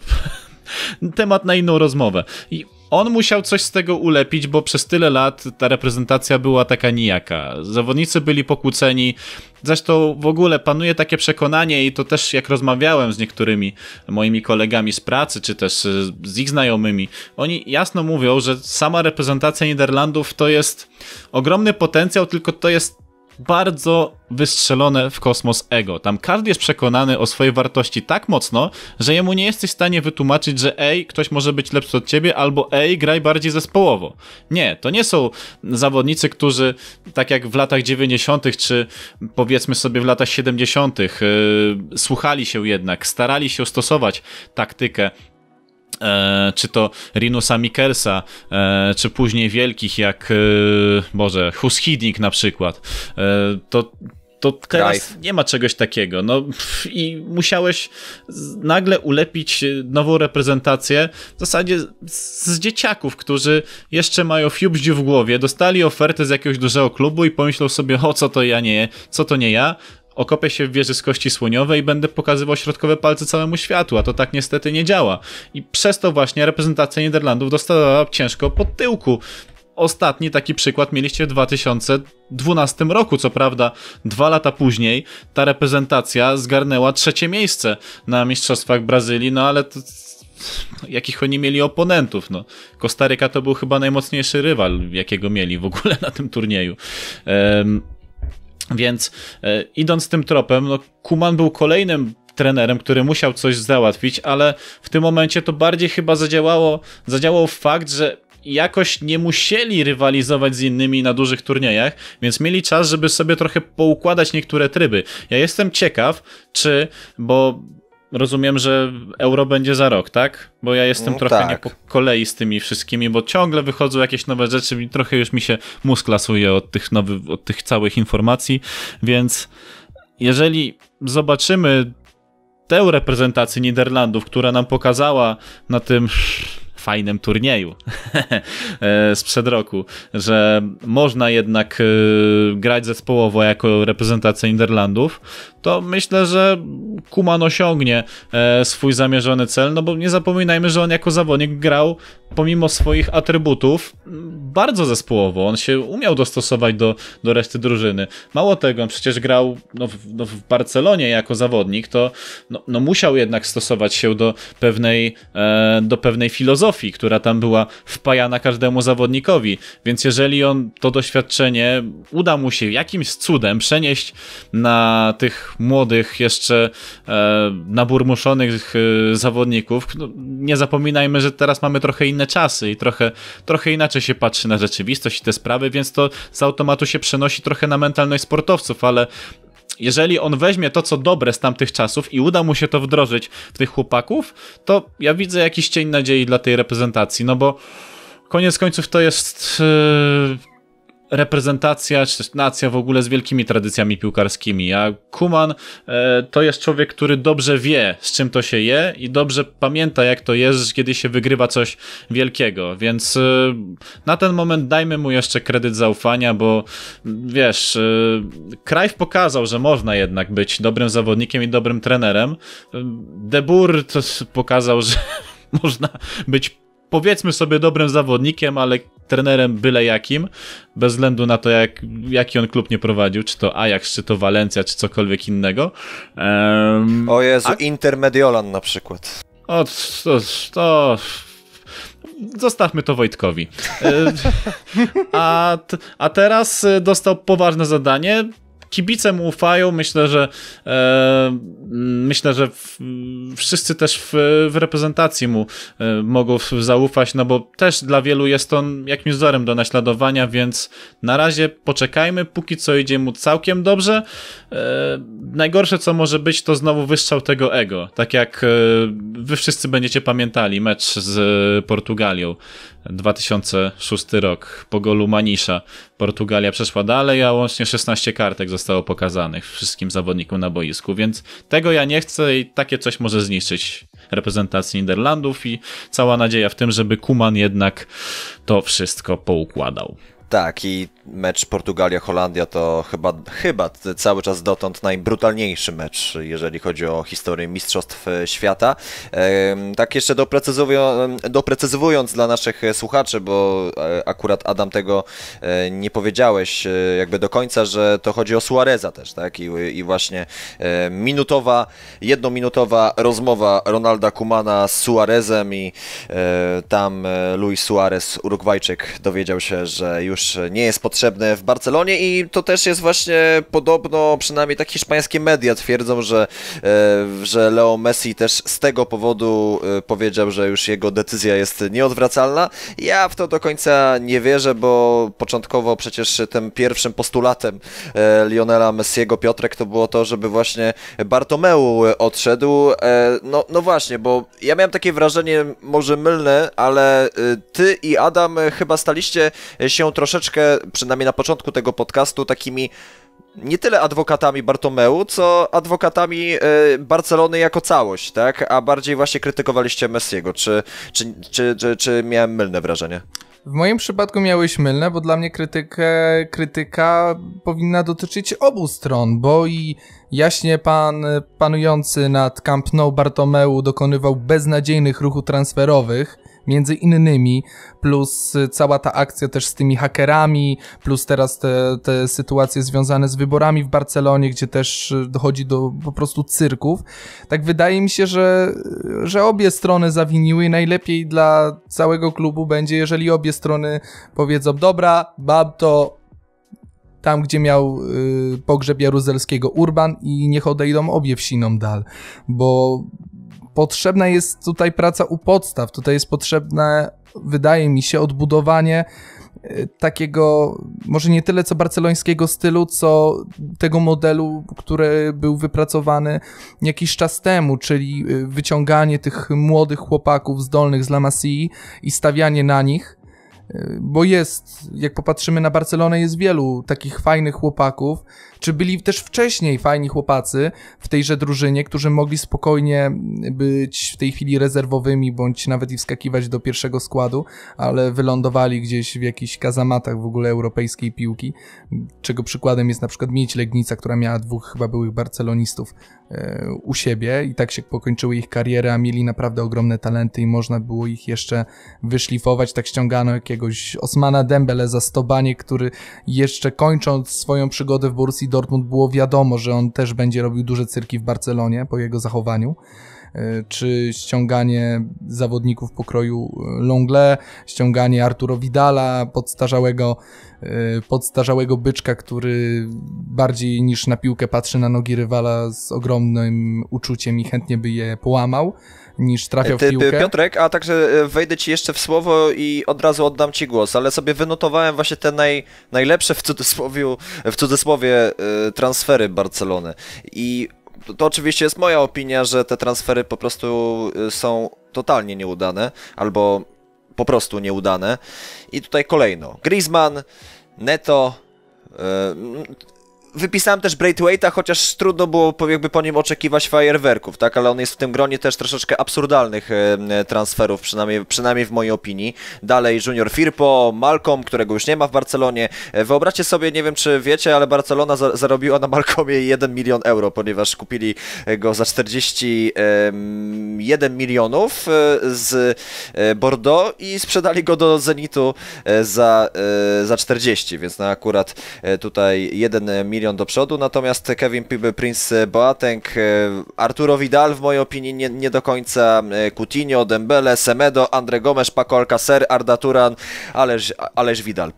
B: Temat na inną rozmowę. I on musiał coś z tego ulepić, bo przez tyle lat ta reprezentacja była taka nijaka. Zawodnicy byli pokłóceni. Zresztą w ogóle panuje takie przekonanie, i to też jak rozmawiałem z niektórymi moimi kolegami z pracy, czy też z ich znajomymi, oni jasno mówią, że sama reprezentacja Niderlandów to jest ogromny potencjał, tylko to jest bardzo wystrzelone w kosmos ego. Tam każdy jest przekonany o swojej wartości tak mocno, że jemu nie jesteś w stanie wytłumaczyć, że ej, ktoś może być lepszy od ciebie, albo ej, graj bardziej zespołowo. Nie, to nie są zawodnicy, którzy tak jak w latach 90., czy powiedzmy sobie w latach 70., yy, słuchali się jednak, starali się stosować taktykę E, czy to Rinusa Mikkelsa, e, czy później wielkich jak, e, Boże, Huschidnik na przykład, e, to to teraz Drive. nie ma czegoś takiego. No pff, i musiałeś nagle ulepić nową reprezentację w zasadzie z, z dzieciaków, którzy jeszcze mają fiubździ w głowie, dostali ofertę z jakiegoś dużego klubu i pomyślą sobie, o co to ja nie, co to nie ja, okopię się w wieży z kości słoniowej i będę pokazywał środkowe palce całemu światu, a to tak niestety nie działa. I przez to właśnie reprezentacja Niderlandów dostała ciężko pod tyłku. Ostatni taki przykład mieliście w 2012 roku, co prawda dwa lata później ta reprezentacja zgarnęła trzecie miejsce na Mistrzostwach Brazylii, no ale to, no, jakich oni mieli oponentów. No. Kostaryka to był chyba najmocniejszy rywal, jakiego mieli w ogóle na tym turnieju. Um, więc e, idąc tym tropem, no, Kuman był kolejnym trenerem, który musiał coś załatwić, ale w tym momencie to bardziej chyba zadziałało, zadziałał fakt, że jakoś nie musieli rywalizować z innymi na dużych turniejach, więc mieli czas, żeby sobie trochę poukładać niektóre tryby. Ja jestem ciekaw, czy, bo rozumiem, że euro będzie za rok, tak? Bo ja jestem no, trochę tak. nie po kolei z tymi wszystkimi, bo ciągle wychodzą jakieś nowe rzeczy i trochę już mi się mózg lasuje od tych, nowych, od tych całych informacji, więc jeżeli zobaczymy tę reprezentację Niderlandów, która nam pokazała na tym fajnym turnieju e, sprzed roku, że można jednak e, grać zespołowo jako reprezentacja Niderlandów, to myślę, że Kuman osiągnie e, swój zamierzony cel, no bo nie zapominajmy, że on jako zawodnik grał pomimo swoich atrybutów bardzo zespołowo. On się umiał dostosować do, do reszty drużyny. Mało tego, on przecież grał no, w, no, w Barcelonie jako zawodnik, to no, no, musiał jednak stosować się do pewnej, do pewnej filozofii która tam była wpajana każdemu zawodnikowi. Więc jeżeli on to doświadczenie uda mu się jakimś cudem przenieść na tych młodych, jeszcze e, naburmuszonych e, zawodników, no, nie zapominajmy, że teraz mamy trochę inne czasy i trochę, trochę inaczej się patrzy na rzeczywistość i te sprawy, więc to z automatu się przenosi trochę na mentalność sportowców, ale jeżeli on weźmie to, co dobre z tamtych czasów i uda mu się to wdrożyć w tych chłopaków, to ja widzę jakiś cień nadziei dla tej reprezentacji, no bo koniec końców to jest... Yy reprezentacja, czy też nacja w ogóle z wielkimi tradycjami piłkarskimi. A Kuman e, to jest człowiek, który dobrze wie, z czym to się je i dobrze pamięta, jak to jest, kiedy się wygrywa coś wielkiego. Więc e, na ten moment dajmy mu jeszcze kredyt zaufania, bo wiesz, Krajw e, pokazał, że można jednak być dobrym zawodnikiem i dobrym trenerem. Debur pokazał, że można być powiedzmy sobie dobrym zawodnikiem, ale trenerem byle jakim, bez względu na to, jak, jaki on klub nie prowadził, czy to Ajax, czy to Walencja, czy cokolwiek innego. Um, o Jezu, a... na przykład. O, to... to zostawmy to Wojtkowi. E, a, a teraz e, dostał poważne zadanie kibice mu ufają. Myślę, że e, myślę, że w, wszyscy też w, w reprezentacji mu e, mogą zaufać, no bo też dla wielu jest on jakimś wzorem do naśladowania, więc na razie poczekajmy, póki co idzie mu całkiem dobrze. E, najgorsze co może być, to znowu wystrzał tego ego, tak jak e, wy wszyscy będziecie pamiętali mecz z e, Portugalią. 2006 rok. Po golu Manisza Portugalia przeszła dalej, a łącznie 16 kartek zostało pokazanych wszystkim zawodnikom na boisku, więc tego ja nie chcę i takie coś może zniszczyć reprezentacji Niderlandów i cała nadzieja w tym, żeby Kuman jednak to wszystko poukładał. Tak, i mecz
A: Portugalia-Holandia to chyba, chyba cały czas dotąd najbrutalniejszy mecz, jeżeli chodzi o historię Mistrzostw e, Świata. Tak jeszcze doprecyzowując dla naszych e, słuchaczy, bo e, akurat Adam tego nie powiedziałeś jakby do końca, że to chodzi o Suareza też, tak? I, i właśnie minutowa, jednominutowa rozmowa Ronalda Kumana z Suarezem i tam Luis Suarez, Urugwajczyk, dowiedział się, że już już nie jest potrzebny w Barcelonie i to też jest właśnie podobno, przynajmniej tak hiszpańskie media twierdzą, że, e, że Leo Messi też z tego powodu e, powiedział, że już jego decyzja jest nieodwracalna. Ja w to do końca nie wierzę, bo początkowo przecież tym pierwszym postulatem e, Lionela Messiego Piotrek to było to, żeby właśnie Bartomeu odszedł. No, no właśnie, bo ja miałem takie wrażenie, może mylne, ale ty i Adam chyba staliście się trochę troszeczkę, przynajmniej na początku tego podcastu, takimi nie tyle adwokatami Bartomeu, co adwokatami e, Barcelony jako całość, tak? A bardziej właśnie krytykowaliście Messiego. Czy, czy, czy, czy, czy miałem mylne wrażenie?
C: W moim przypadku miałeś mylne, bo dla mnie krytykę, krytyka powinna dotyczyć obu stron, bo i jaśnie pan panujący nad Camp Nou Bartomeu dokonywał beznadziejnych ruchów transferowych, między innymi, plus y, cała ta akcja też z tymi hakerami, plus teraz te, te sytuacje związane z wyborami w Barcelonie, gdzie też y, dochodzi do po prostu cyrków. Tak wydaje mi się, że, y, że obie strony zawiniły i najlepiej dla całego klubu będzie, jeżeli obie strony powiedzą, dobra, bab to tam, gdzie miał y, pogrzeb Jaruzelskiego Urban i niech odejdą obie wsiną dal, bo potrzebna jest tutaj praca u podstaw, tutaj jest potrzebne, wydaje mi się, odbudowanie y, takiego, może nie tyle co barcelońskiego stylu, co tego modelu, który był wypracowany jakiś czas temu, czyli y, wyciąganie tych młodych chłopaków zdolnych z La Masii i stawianie na nich. Y, bo jest, jak popatrzymy na Barcelonę, jest wielu takich fajnych chłopaków, czy byli też wcześniej fajni chłopacy w tejże drużynie, którzy mogli spokojnie być w tej chwili rezerwowymi, bądź nawet i wskakiwać do pierwszego składu, ale wylądowali gdzieś w jakichś kazamatach w ogóle europejskiej piłki, czego przykładem jest na przykład Mieć Legnica, która miała dwóch chyba byłych barcelonistów e, u siebie i tak się pokończyły ich kariery, a mieli naprawdę ogromne talenty i można było ich jeszcze wyszlifować. Tak ściągano jakiegoś Osmana Dembele za stobanie, który jeszcze kończąc swoją przygodę w Bursi Dortmund było wiadomo, że on też będzie robił duże cyrki w Barcelonie po jego zachowaniu e, czy ściąganie zawodników pokroju e, Longle, ściąganie Arturo Vidala, podstarzałego, e, podstarzałego byczka, który bardziej niż na piłkę patrzy na nogi rywala z ogromnym uczuciem i chętnie by je połamał niż trafiał w piłkę.
A: Piotrek, a także e, wejdę ci jeszcze w słowo i od razu oddam ci głos, ale sobie wynotowałem właśnie te naj, najlepsze w cudzysłowie, w cudzysłowie e, transfery Barcelony i to oczywiście jest moja opinia, że te transfery po prostu e, są totalnie nieudane, albo po prostu nieudane. I tutaj kolejno. Griezmann, Neto, wypisałem też Braithwaite'a, chociaż trudno było jakby po nim oczekiwać fajerwerków, tak? Ale on jest w tym gronie też troszeczkę absurdalnych e, e, transferów, przynajmniej, przynajmniej w mojej opinii. Dalej Junior Firpo, Malcolm, którego już nie ma w Barcelonie. E, wyobraźcie sobie, nie wiem czy wiecie, ale Barcelona za zarobiła na Malcolmie 1 milion euro, ponieważ kupili go za 41 milionów z Bordeaux i sprzedali go do Zenitu za, za 40, więc na no akurat tutaj 1 milion milion do przodu, natomiast Kevin Prince e, Boateng, e, Arturo Vidal w mojej opinii nie, nie do końca, e, Coutinho, Dembele, Semedo, Andre Gomes, Paco Alcacer, Arda Turan, Ależ, Ależ Vidal.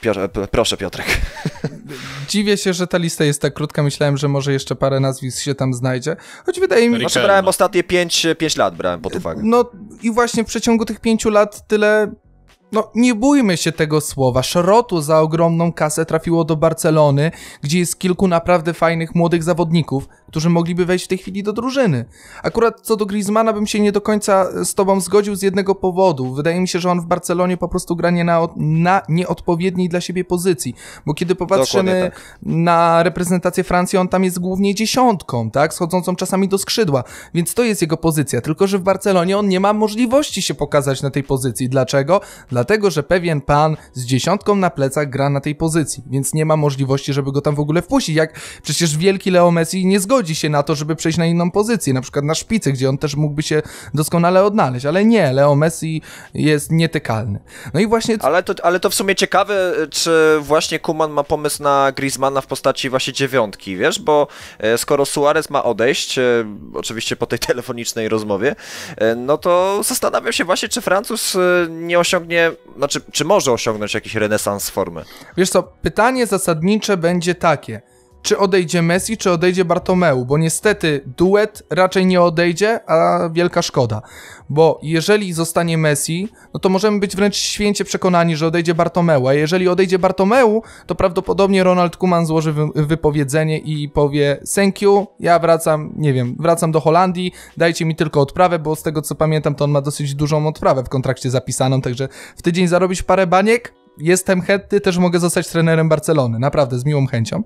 A: proszę Piotrek.
C: Dziwię się, że ta lista jest tak krótka, myślałem, że może jeszcze parę nazwisk się tam znajdzie, choć wydaje mi się...
A: Znaczy brałem ostatnie 5 lat, brałem pod uwagę.
C: No i właśnie w przeciągu tych 5 lat tyle no nie bójmy się tego słowa, szrotu za ogromną kasę trafiło do Barcelony, gdzie jest kilku naprawdę fajnych młodych zawodników, którzy mogliby wejść w tej chwili do drużyny. Akurat co do Griezmana bym się nie do końca z tobą zgodził z jednego powodu. Wydaje mi się, że on w Barcelonie po prostu gra nie na, na nieodpowiedniej dla siebie pozycji, bo kiedy popatrzymy tak. na reprezentację Francji, on tam jest głównie dziesiątką, tak, schodzącą czasami do skrzydła, więc to jest jego pozycja, tylko że w Barcelonie on nie ma możliwości się pokazać na tej pozycji. Dlaczego? Dlatego, że pewien pan z dziesiątką na plecach gra na tej pozycji, więc nie ma możliwości, żeby go tam w ogóle wpuścić, jak przecież wielki Leo Messi nie zgodził zgodzi się na to, żeby przejść na inną pozycję, na przykład na szpicę, gdzie on też mógłby się doskonale odnaleźć, ale nie, Leo Messi jest nietykalny. No i właśnie...
A: Ale to, ale to w sumie ciekawe, czy właśnie Kuman ma pomysł na Griezmana w postaci właśnie dziewiątki, wiesz, bo e, skoro Suarez ma odejść, e, oczywiście po tej telefonicznej rozmowie, e, no to zastanawiam się właśnie, czy Francuz nie osiągnie, znaczy, czy może osiągnąć jakiś renesans formy.
C: Wiesz co, pytanie zasadnicze będzie takie – czy odejdzie Messi, czy odejdzie Bartomeu, bo niestety duet raczej nie odejdzie, a wielka szkoda. Bo jeżeli zostanie Messi, no to możemy być wręcz święcie przekonani, że odejdzie Bartomeu, a jeżeli odejdzie Bartomeu, to prawdopodobnie Ronald Kuman złoży wypowiedzenie i powie thank you, ja wracam, nie wiem, wracam do Holandii, dajcie mi tylko odprawę, bo z tego co pamiętam, to on ma dosyć dużą odprawę w kontrakcie zapisaną, także w tydzień zarobić parę baniek, jestem chętny, też mogę zostać trenerem Barcelony, naprawdę, z miłą chęcią.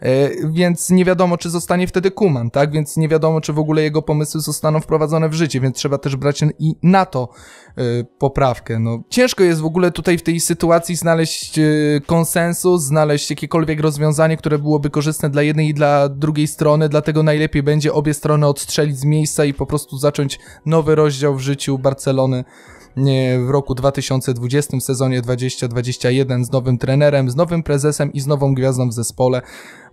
C: E, więc nie wiadomo, czy zostanie wtedy Kuman, tak? Więc nie wiadomo, czy w ogóle jego pomysły zostaną wprowadzone w życie, więc trzeba też brać i na to e, poprawkę. No, ciężko jest w ogóle tutaj w tej sytuacji znaleźć e, konsensus, znaleźć jakiekolwiek rozwiązanie, które byłoby korzystne dla jednej i dla drugiej strony, dlatego najlepiej będzie obie strony odstrzelić z miejsca i po prostu zacząć nowy rozdział w życiu Barcelony w roku 2020, w sezonie 2021 z nowym trenerem, z nowym prezesem i z nową gwiazdą w zespole,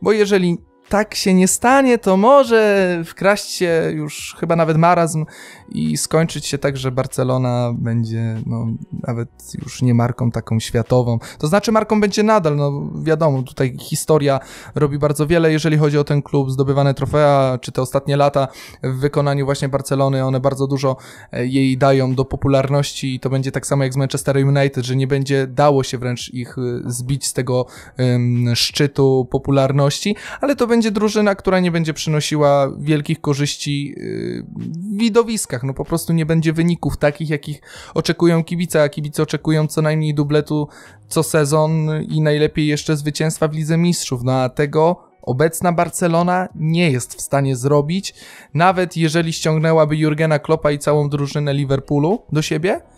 C: bo jeżeli tak się nie stanie, to może wkraść się już chyba nawet marazm i skończyć się tak, że Barcelona będzie no, nawet już nie marką taką światową. To znaczy marką będzie nadal, no wiadomo, tutaj historia robi bardzo wiele, jeżeli chodzi o ten klub, zdobywane trofea, czy te ostatnie lata w wykonaniu właśnie Barcelony, one bardzo dużo e, jej dają do popularności i to będzie tak samo jak z Manchester United, że nie będzie dało się wręcz ich e, zbić z tego um, szczytu popularności, ale to będzie będzie drużyna, która nie będzie przynosiła wielkich korzyści y, w widowiskach. No po prostu nie będzie wyników takich, jakich oczekują kibice, a kibice oczekują co najmniej dubletu co sezon i najlepiej jeszcze zwycięstwa w Lidze Mistrzów. No a tego obecna Barcelona nie jest w stanie zrobić, nawet jeżeli ściągnęłaby Jurgena Kloppa i całą drużynę Liverpoolu do siebie –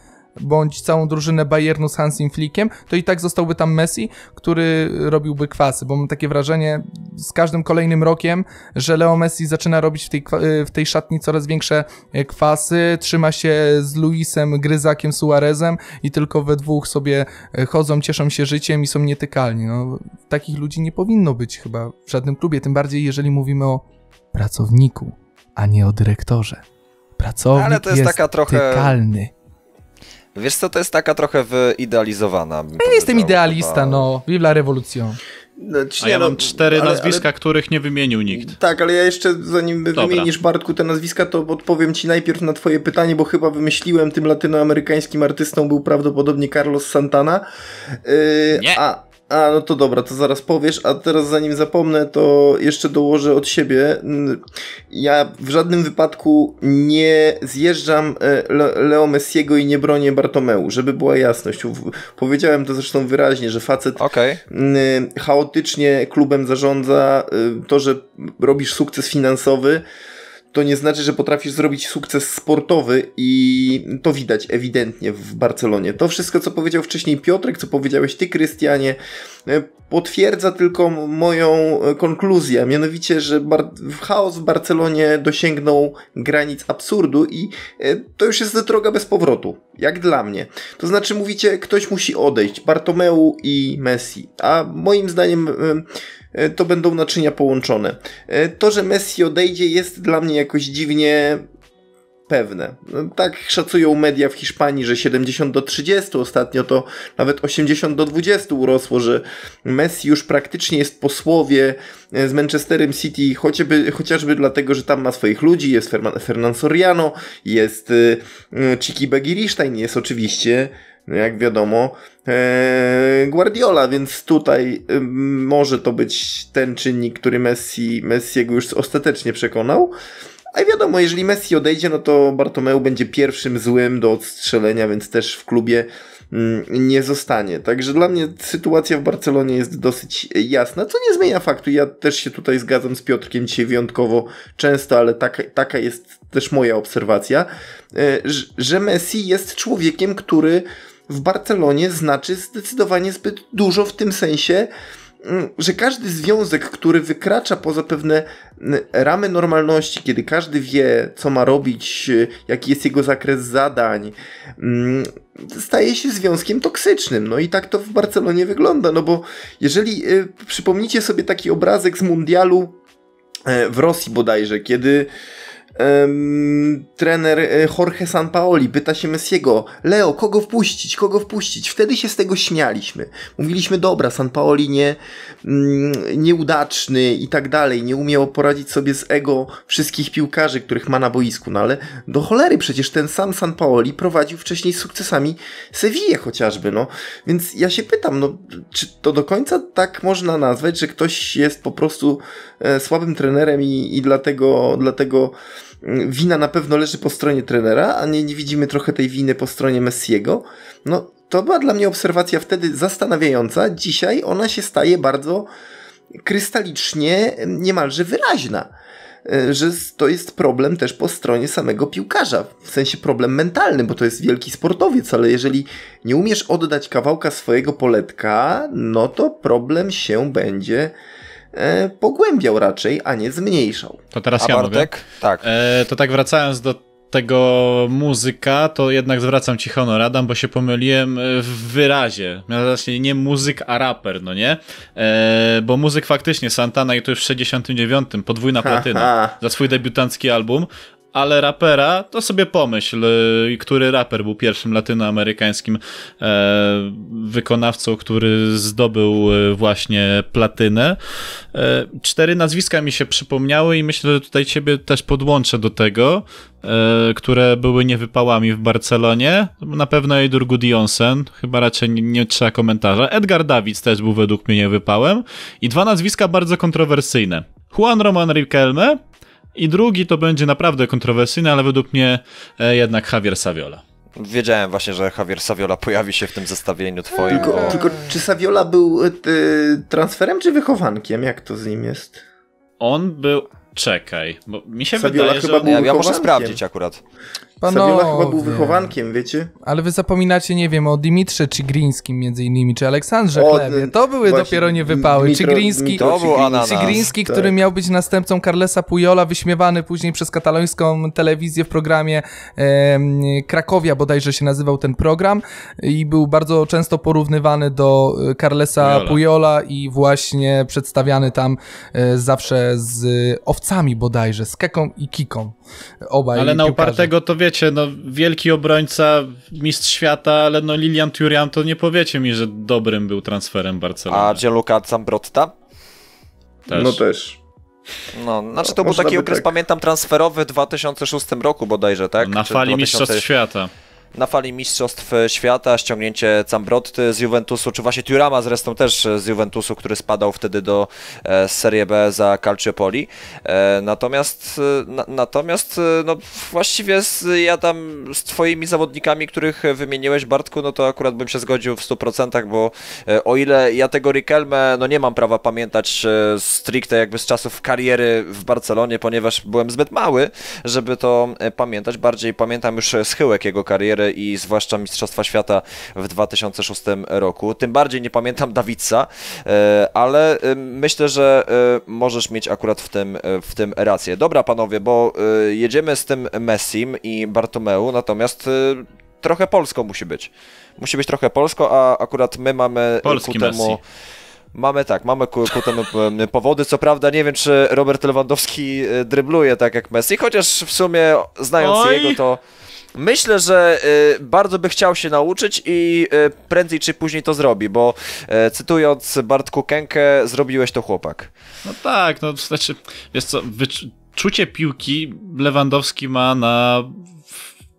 C: bądź całą drużynę Bayernu z Hansim Flickiem, to i tak zostałby tam Messi, który robiłby kwasy, bo mam takie wrażenie z każdym kolejnym rokiem, że Leo Messi zaczyna robić w tej, y, w tej szatni coraz większe y, kwasy, trzyma się z Luisem, Gryzakiem, Suarezem i tylko we dwóch sobie y, chodzą, cieszą się życiem i są nietykalni. No, takich ludzi nie powinno być chyba w żadnym klubie, tym bardziej jeżeli mówimy o pracowniku, a nie o dyrektorze. Pracownik Ale to jest, jest taka trochę... tykalny Wiesz co, to jest taka
A: trochę wyidealizowana. Ja jestem idealista,
C: no. Vive rewolucja. No, a ja no, mam cztery
B: ale, nazwiska, ale... których nie wymienił nikt.
D: Tak, ale ja jeszcze zanim Dobra. wymienisz Bartku te nazwiska, to odpowiem ci najpierw na twoje pytanie, bo chyba wymyśliłem tym latynoamerykańskim artystą był prawdopodobnie Carlos Santana. Yy, nie. A... A, no to dobra, to zaraz powiesz, a teraz zanim zapomnę, to jeszcze dołożę od siebie. Ja w żadnym wypadku nie zjeżdżam e, Leo Messiego i nie bronię Bartomeu, żeby była jasność. Powiedziałem to zresztą wyraźnie, że facet okay. chaotycznie klubem zarządza, e, to, że robisz sukces finansowy, to nie znaczy, że potrafisz zrobić sukces sportowy i to widać ewidentnie w Barcelonie. To wszystko, co powiedział wcześniej Piotrek, co powiedziałeś ty, Krystianie, e, potwierdza tylko moją e, konkluzję, mianowicie, że bar- chaos w Barcelonie dosięgnął granic absurdu i e, to już jest droga bez powrotu, jak dla mnie. To znaczy mówicie, ktoś musi odejść, Bartomeu i Messi, a moim zdaniem... Y- E, to będą naczynia połączone. E, to, że Messi odejdzie, jest dla mnie jakoś dziwnie pewne. No, tak szacują media w Hiszpanii, że 70 do 30, ostatnio to nawet 80 do 20 urosło, że Messi już praktycznie jest po słowie e, z Manchesterem City, chociażby, chociażby dlatego, że tam ma swoich ludzi, jest Fernand Soriano, jest Chiki Bagirisztajn, jest oczywiście jak wiadomo, e, Guardiola, więc tutaj e, może to być ten czynnik, który Messi, Messiego już ostatecznie przekonał. A wiadomo, jeżeli Messi odejdzie, no to Bartomeu będzie pierwszym złym do odstrzelenia, więc też w klubie mm, nie zostanie. Także dla mnie sytuacja w Barcelonie jest dosyć jasna, co nie zmienia faktu. Ja też się tutaj zgadzam z Piotrkiem dzisiaj wyjątkowo często, ale taka, taka jest też moja obserwacja, e, że Messi jest człowiekiem, który w Barcelonie znaczy zdecydowanie zbyt dużo w tym sensie, mm, że każdy związek, który wykracza poza pewne mm, ramy normalności, kiedy każdy wie, co ma robić, y, jaki jest jego zakres zadań, mm, staje się związkiem toksycznym. No i tak to w Barcelonie wygląda, no bo jeżeli y, przypomnicie sobie taki obrazek z mundialu e, w Rosji bodajże, kiedy trener e, Jorge Sampaoli pyta się Messiego, Leo, kogo wpuścić, kogo wpuścić? Wtedy się z tego śmialiśmy. Mówiliśmy, dobra, Sampaoli nie, mm, nieudaczny i tak dalej, nie umiał poradzić sobie z ego wszystkich piłkarzy, których ma na boisku, no ale do cholery przecież ten sam Sampaoli prowadził wcześniej z sukcesami Seville chociażby, no. Więc ja się pytam, no, czy to do końca tak można nazwać, że ktoś jest po prostu e, słabym trenerem i, i dlatego, dlatego wina na pewno leży po stronie trenera, a nie, nie widzimy trochę tej winy po stronie Messiego. No, to była dla mnie obserwacja wtedy zastanawiająca. Dzisiaj ona się staje bardzo krystalicznie, niemalże wyraźna. E, że to jest problem też po stronie samego piłkarza, w sensie problem mentalny, bo to jest wielki sportowiec, ale jeżeli nie umiesz oddać kawałka swojego poletka, no to problem się będzie E, pogłębiał raczej, a nie zmniejszał. To teraz ja Mówię.
B: Tak. E, to tak wracając do tego muzyka, to jednak zwracam ci honor, Adam, bo się pomyliłem e, w wyrazie. Mianowicie nie muzyk, a raper, no nie? E, bo muzyk faktycznie, Santana i to już w 69, podwójna platyna ha, ha. za swój debiutancki album, ale rapera, to sobie pomyśl, y, który raper był pierwszym latynoamerykańskim e, wykonawcą, który zdobył y, właśnie platynę. E, cztery nazwiska mi się przypomniały i myślę, że tutaj ciebie też podłączę do tego, e, które były niewypałami w Barcelonie. Na pewno Eidur Gudjonsen, chyba raczej nie, nie trzeba komentarza. Edgar Davids też był według mnie niewypałem. I dwa nazwiska bardzo kontrowersyjne. Juan Roman Riquelme i drugi to będzie naprawdę kontrowersyjny, ale według mnie e, jednak Javier Saviola. Wiedziałem właśnie, że Javier Saviola pojawi
A: się w tym zestawieniu twoim. Tylko, bo... Tak. tylko
D: czy Saviola był y, transferem czy wychowankiem? Jak to z nim jest? On był... Czekaj, bo mi się Saviola wydaje, chyba że... Był ja, ja muszę sprawdzić akurat.
A: Panowie.
C: Saviola chyba był wychowankiem, wiecie? Ale wy zapominacie, nie wiem, o Dimitrze Czygrińskim między innymi, czy Aleksandrze o, y, To były dopiero nie wypały. Czygriński, Czygriński, tak. który tak. miał być następcą Carlesa Pujola, wyśmiewany później przez katalońską telewizję w programie e, Krakowia bodajże się nazywał ten program i był bardzo często porównywany do y, Carlesa Pujola, Pujola i właśnie przedstawiany tam e, zawsze z owcami bodajże, z Keką i Kiką. Obaj Ale na upartego
B: to wie wiecie, no wielki obrońca, mistrz świata, ale no Lilian Turian to nie powiecie mi, że dobrym był transferem Barcelony. A Gianluca Zambrotta? Też. No też.
A: No, znaczy to no, był taki okres, tak. pamiętam, transferowy w 2006 roku bodajże, tak? na Czy fali 2000... Mistrzostw Świata na fali Mistrzostw Świata, ściągnięcie Cambrotty z Juventusu, czy właśnie Turama zresztą też z Juventusu, który spadał wtedy do e, Serie B za Calciopoli. E, natomiast, e, natomiast no, właściwie z, ja tam z Twoimi zawodnikami, których wymieniłeś Bartku, no to akurat bym się zgodził w 100%, bo o ile ja tego Riquelme, no nie mam prawa pamiętać stricte jakby z czasów kariery w Barcelonie, ponieważ byłem zbyt mały, żeby to pamiętać. Bardziej pamiętam już schyłek jego kariery, i zwłaszcza Mistrzostwa Świata w 2006 roku. Tym bardziej nie pamiętam Dawidsa, e, ale e, myślę, że e, możesz mieć akurat w tym, w tym rację. Dobra, panowie, bo jedziemy z tym Messim i Bartomeu, natomiast trochę polsko musi być. Musi być trochę polsko, a akurat my mamy Polski ku temu... Messi. Mamy tak, mamy ku, ku, temu powody. Co prawda nie wiem, czy Robert Lewandowski drybluje tak jak Messi, chociaż w sumie znając Oj. jego to Myślę, że y, bardzo by chciał się nauczyć i y, prędzej czy później to zrobi, bo y, cytując Bartku Kękę, zrobiłeś to chłopak.
B: No tak, no znaczy, wiesz co, czucie piłki Lewandowski ma na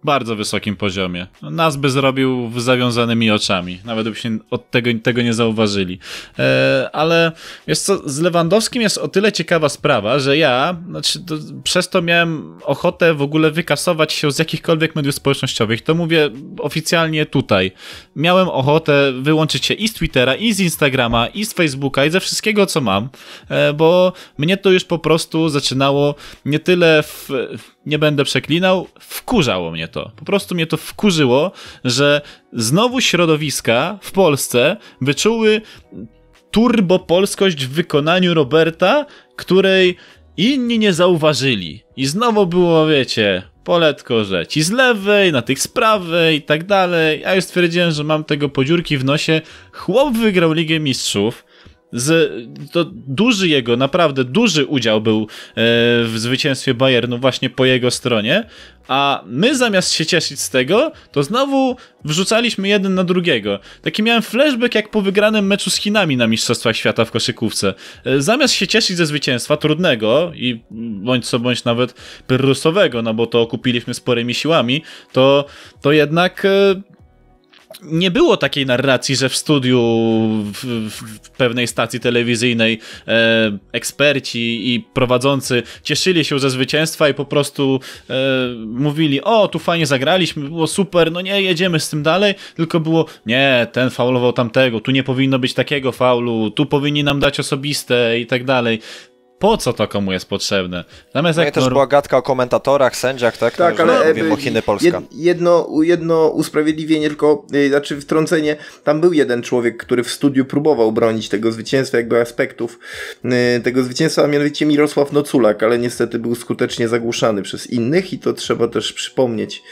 B: bardzo wysokim poziomie. No, nas by zrobił w zawiązanymi oczami. Nawet byśmy od tego, tego nie zauważyli. E, ale jest co, z Lewandowskim jest o tyle ciekawa sprawa, że ja znaczy, to, przez to miałem ochotę w ogóle wykasować się z jakichkolwiek mediów społecznościowych. To mówię oficjalnie tutaj. Miałem ochotę wyłączyć się i z Twittera, i z Instagrama, i z Facebooka, i ze wszystkiego, co mam, e, bo mnie to już po prostu zaczynało nie tyle w, nie będę przeklinał, wkurzało mnie to. Po prostu mnie to wkurzyło, że znowu środowiska w Polsce wyczuły turbopolskość w wykonaniu Roberta, której inni nie zauważyli. I znowu było, wiecie, poletko, że ci z lewej, na tych z prawej i tak dalej. Ja już stwierdziłem, że mam tego podziurki w nosie. Chłop wygrał Ligę Mistrzów. Z, to duży jego, naprawdę duży udział był e, w zwycięstwie Bayernu właśnie po jego stronie, a my zamiast się cieszyć z tego, to znowu wrzucaliśmy jeden na drugiego. Taki miałem flashback jak po wygranym meczu z Chinami na Mistrzostwach Świata w koszykówce. E, zamiast się cieszyć ze zwycięstwa, trudnego i bądź co bądź nawet pryrusowego, no bo to okupiliśmy sporymi siłami, to, to jednak e, nie było takiej narracji, że w studiu w, w pewnej stacji telewizyjnej e, eksperci i prowadzący cieszyli się ze zwycięstwa i po prostu e, mówili, o tu fajnie zagraliśmy, było super, no nie, jedziemy z tym dalej, tylko było, nie, ten faulował tamtego, tu nie powinno być takiego faulu, tu powinni nam dać osobiste i tak dalej po co to komu jest potrzebne. Zamiast no jak i też była gadka o komentatorach, sędziach, tak? Tak, no, ale mówię, e, bo Chiny, Polska.
D: Jedno, jedno usprawiedliwienie, tylko e, znaczy wtrącenie, tam był jeden człowiek, który w studiu próbował bronić tego zwycięstwa, jakby aspektów e, tego zwycięstwa, a mianowicie Mirosław Noculak, ale niestety był skutecznie zagłuszany przez innych i to trzeba też przypomnieć.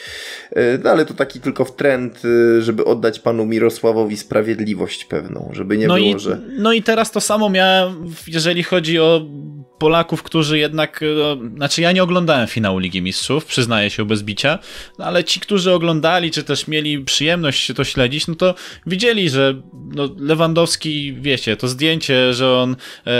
D: No ale to taki tylko trend, żeby oddać panu
B: Mirosławowi
D: sprawiedliwość pewną, żeby nie no było, i, że...
B: No i teraz to samo miałem, jeżeli chodzi o Polaków, którzy jednak, e, znaczy ja nie oglądałem finału Ligi Mistrzów, przyznaję się bez bicia, no ale ci, którzy oglądali, czy też mieli przyjemność to śledzić, no to widzieli, że no, Lewandowski, wiecie, to zdjęcie, że on e,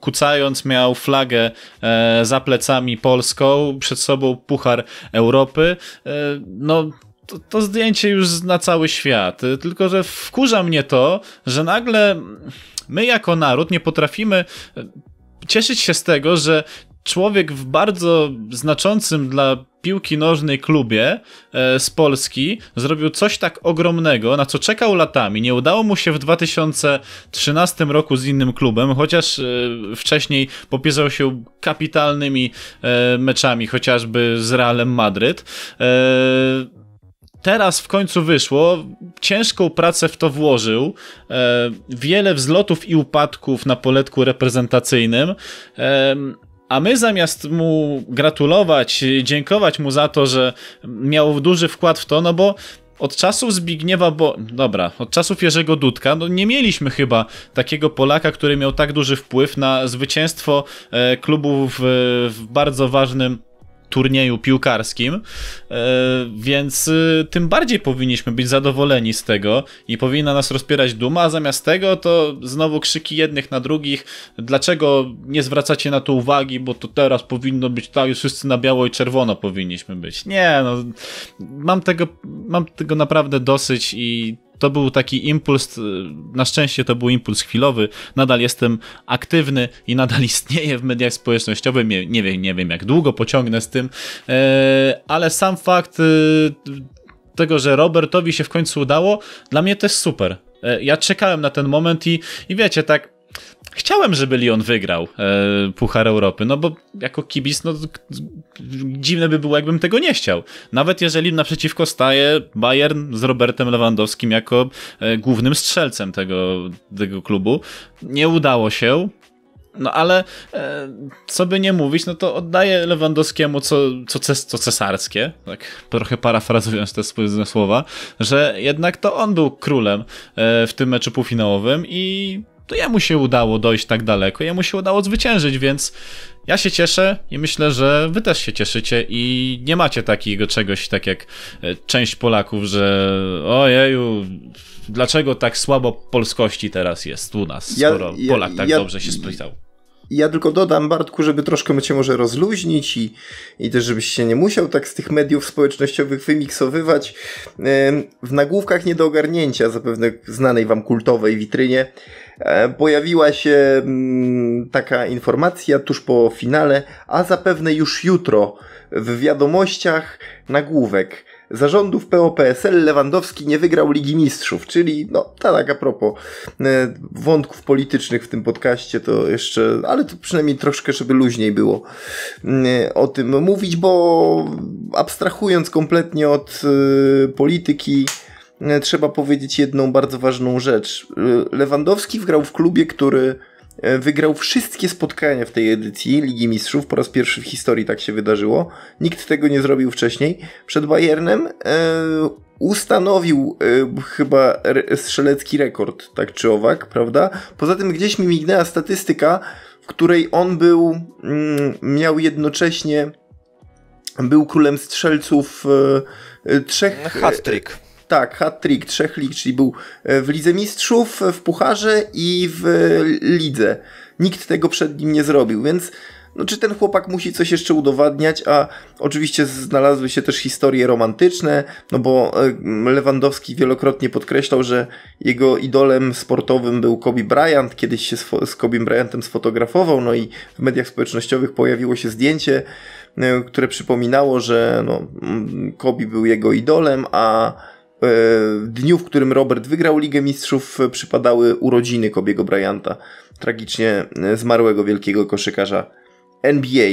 B: kucając miał flagę e, za plecami polską, przed sobą puchar Europy, e, no to, to, zdjęcie już na cały świat. Tylko, że wkurza mnie to, że nagle my jako naród nie potrafimy cieszyć się z tego, że człowiek w bardzo znaczącym dla piłki nożnej klubie e, z Polski zrobił coś tak ogromnego, na co czekał latami. Nie udało mu się w 2013 roku z innym klubem, chociaż e, wcześniej popisał się kapitalnymi e, meczami, chociażby z Realem Madryt teraz w końcu wyszło, ciężką pracę w to włożył, e, wiele wzlotów i upadków na poletku reprezentacyjnym. E, a my zamiast mu gratulować, dziękować mu za to, że miał duży wkład w to, no bo od czasów Zbigniewa, bo dobra, od czasów Jerzego Dudka, no nie mieliśmy chyba takiego Polaka, który miał tak duży wpływ na zwycięstwo e, klubu w, w bardzo ważnym turnieju piłkarskim, e, więc y, tym bardziej powinniśmy być zadowoleni z tego i powinna nas rozpierać duma, a zamiast tego to znowu krzyki jednych na drugich, dlaczego nie zwracacie na to uwagi, bo to teraz powinno być tak, już wszyscy na biało i czerwono powinniśmy być. Nie, no, mam tego, mam tego naprawdę dosyć i to był taki impuls, y, na szczęście to był impuls chwilowy, nadal jestem aktywny i nadal istnieję w mediach społecznościowych, nie, wiem, nie wiem jak długo pociągnę z tym, e, ale sam fakt y, tego, że Robertowi się w końcu udało, dla mnie to jest super. E, ja czekałem na ten moment i, i wiecie, tak chciałem, żeby Lyon wygrał e, Puchar Europy, no bo jako kibic, no dziwne by było, jakbym tego nie chciał. Nawet jeżeli naprzeciwko staje Bayern z Robertem Lewandowskim jako e, głównym strzelcem tego, tego klubu. Nie udało się, no ale e, co by nie mówić, no to oddaję Lewandowskiemu co, co, ces, co cesarskie, tak trochę parafrazując te słowa, że jednak to on był królem e, w tym meczu półfinałowym i to jemu się udało dojść tak daleko, jemu się udało zwyciężyć, więc ja się cieszę i myślę, że wy też się cieszycie i nie macie takiego czegoś, tak jak e, część Polaków, że ojeju, dlaczego tak słabo polskości teraz jest u nas, skoro ja, ja, Polak tak ja, dobrze się spisał
D: ja tylko dodam, Bartku, żeby troszkę cię może rozluźnić i, i też żebyś się nie musiał tak z tych mediów społecznościowych wymiksowywać. W nagłówkach nie do ogarnięcia, zapewne znanej wam kultowej witrynie, e, pojawiła się mm, taka informacja tuż po finale, a zapewne już jutro w wiadomościach nagłówek zarządów POPSL Lewandowski nie wygrał Ligi Mistrzów, czyli no tak, tak a propos e, wątków politycznych w tym podcaście to jeszcze, ale to przynajmniej troszkę, żeby luźniej było mm, e, o tym mówić, bo abstrahując kompletnie od e, polityki trzeba powiedzieć jedną bardzo ważną rzecz. Lewandowski wgrał w klubie, który E, wygrał wszystkie spotkania w tej edycji Ligi Mistrzów. Po raz pierwszy w historii tak się wydarzyło. Nikt tego nie zrobił wcześniej. Przed Bayernem e, ustanowił e, chyba strzelecki rekord, tak czy owak, prawda? Poza tym gdzieś mi mignęła statystyka, w której on był, mm, miał jednocześnie, był królem strzelców trzech... Hat-trick tak, hat-trick trzech lig, czyli był e, w Lidze Mistrzów, w Pucharze i w Lidze. Nikt tego przed nim nie zrobił, więc no, czy ten chłopak musi coś jeszcze udowadniać, a oczywiście znalazły się też historie romantyczne, no bo e, Lewandowski wielokrotnie podkreślał, że jego idolem sportowym był Kobe Bryant, kiedyś się z Kobe Bryantem sfotografował, no i w mediach społecznościowych pojawiło się zdjęcie, e, które przypominało, że no, Kobe był jego idolem, a E, w dniu, w którym Robert wygrał Ligę Mistrzów, e, przypadały urodziny Kobiego Bryanta, tragicznie e, zmarłego wielkiego koszykarza NBA.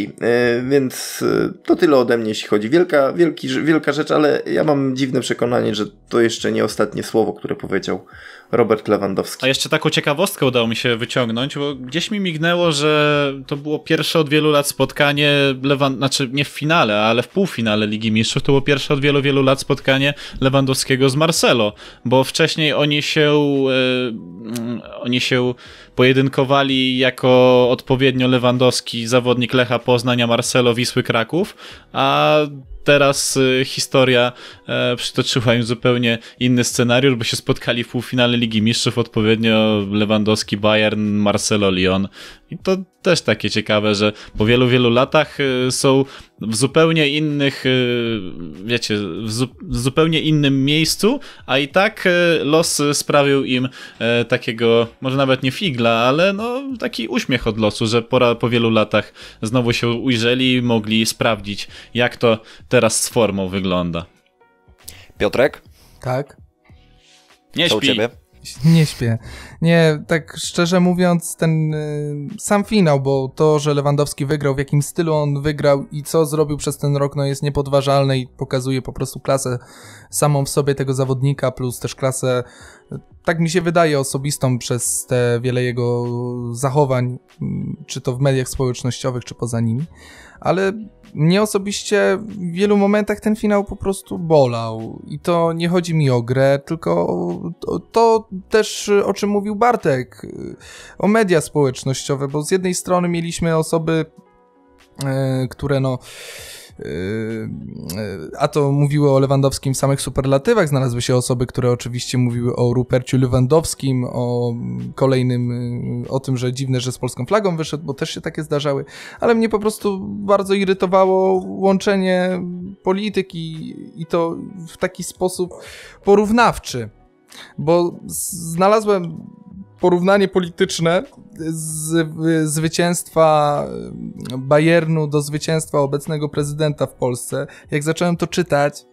D: Więc to tyle ode mnie, jeśli chodzi. Wielka, wielki, wielka rzecz, ale ja mam dziwne przekonanie, że to jeszcze nie ostatnie słowo, które powiedział Robert Lewandowski.
B: A jeszcze taką ciekawostkę udało mi się wyciągnąć, bo gdzieś mi mignęło, że to było pierwsze od wielu lat spotkanie, Lewand... znaczy nie w finale, ale w półfinale Ligi Mistrzów, to było pierwsze od wielu, wielu lat spotkanie Lewandowskiego z Marcelo, bo wcześniej oni się, yy, oni się pojedynkowali jako odpowiednio Lewandowski, zawodnik Lecha Poznania, Marcelo, Wisły Kraków, a teraz y, historia e, przytoczyła im zupełnie inny scenariusz, bo się spotkali w półfinale Ligi Mistrzów odpowiednio Lewandowski, Bayern, Marcelo, Lyon, i to też takie ciekawe, że po wielu, wielu latach y, są w zupełnie innych, y, wiecie, w, zu w zupełnie innym miejscu, a i tak y, los sprawił im takiego, może nawet nie figla, ale no taki uśmiech od losu, że pora, po wielu latach znowu się ujrzeli i mogli sprawdzić, jak to teraz z formą wygląda. Piotrek?
C: Tak. Nie Co nie śpię. Nie, tak szczerze mówiąc, ten y, sam finał, bo to, że Lewandowski wygrał, w jakim stylu on wygrał i co zrobił przez ten rok, no jest niepodważalne i pokazuje po prostu klasę samą w sobie tego zawodnika, plus też klasę, tak mi się wydaje, osobistą przez te wiele jego zachowań, czy to w mediach społecznościowych, czy poza nimi ale mnie osobiście w wielu momentach ten finał po prostu bolał. I to nie chodzi mi o grę, tylko to, to, też o czym mówił Bartek, o media społecznościowe, bo z jednej strony mieliśmy osoby, e, które no Yy, yy, a to mówiły o Lewandowskim w samych superlatywach, znalazły się osoby, które oczywiście mówiły o Ruperciu Lewandowskim, o kolejnym, yy, o tym, że dziwne, że z polską flagą wyszedł, bo też się takie zdarzały, ale mnie po prostu bardzo irytowało łączenie polityki i to w taki sposób porównawczy bo znalazłem porównanie polityczne z, zwycięstwa Bayernu do zwycięstwa obecnego prezydenta w Polsce, jak zacząłem to czytać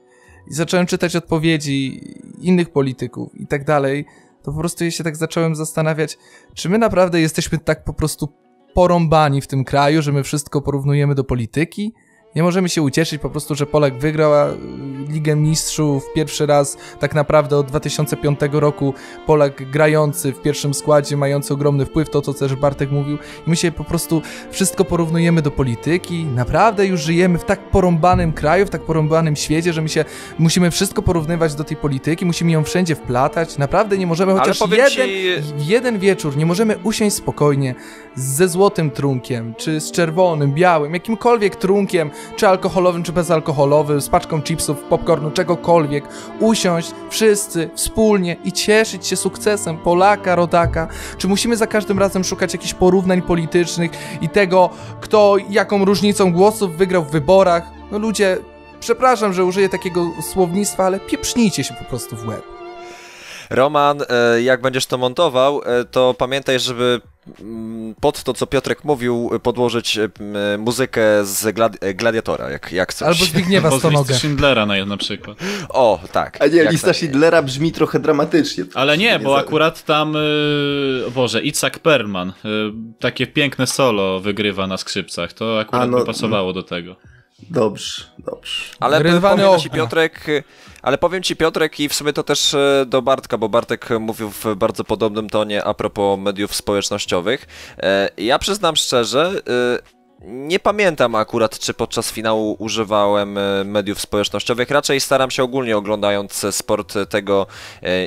C: i zacząłem czytać odpowiedzi innych polityków i tak dalej, to po prostu ja się tak zacząłem zastanawiać, czy my naprawdę jesteśmy tak po prostu porąbani w tym kraju, że my wszystko porównujemy do polityki? Nie możemy się ucieszyć po prostu, że Polak wygrał y, Ligę Mistrzów pierwszy raz tak naprawdę od 2005 roku. Polak grający w pierwszym składzie, mający ogromny wpływ, to co też Bartek mówił. I my się po prostu wszystko porównujemy do polityki. Naprawdę już żyjemy w tak porąbanym kraju, w tak porąbanym świecie, że my się musimy wszystko porównywać do tej polityki, musimy ją wszędzie wplatać. Naprawdę nie możemy chociaż jeden, ci... jeden wieczór, nie możemy usiąść spokojnie ze złotym trunkiem, czy z czerwonym, białym, jakimkolwiek trunkiem czy alkoholowym, czy bezalkoholowym, z paczką chipsów, popcornu, czegokolwiek, usiąść wszyscy wspólnie i cieszyć się sukcesem Polaka, rodaka? Czy musimy za każdym razem szukać jakichś porównań politycznych i tego, kto jaką różnicą głosów wygrał w wyborach? No ludzie, przepraszam, że użyję takiego słownictwa, ale pieprznijcie się po prostu w łeb.
A: Roman, e, jak będziesz to montował, e, to pamiętaj, żeby Mm, pod to, co Piotrek mówił, podłożyć e, e, muzykę z gladi e, Gladiatora, jak, jak coś. Albo Zbigniewa Albo Stonoga. Albo
B: Schindlera na, na przykład. O, tak. A nie, lista
D: Schindlera brzmi trochę dramatycznie.
B: Ale nie, bo nie akurat tam, o Boże, Itzhak Perman, takie piękne solo wygrywa na skrzypcach, to akurat A no, pasowało no. do tego. Dobrze, dobrze. Ale
A: Rydwany Ci, Piotrek... A ale powiem ci Piotrek i w sumie to też e, do Bartka, bo Bartek mówił w bardzo podobnym tonie a propos mediów społecznościowych. E, ja przyznam szczerze, e, nie pamiętam akurat, czy podczas finału używałem e, mediów społecznościowych. Raczej staram się ogólnie oglądając e, sport e, tego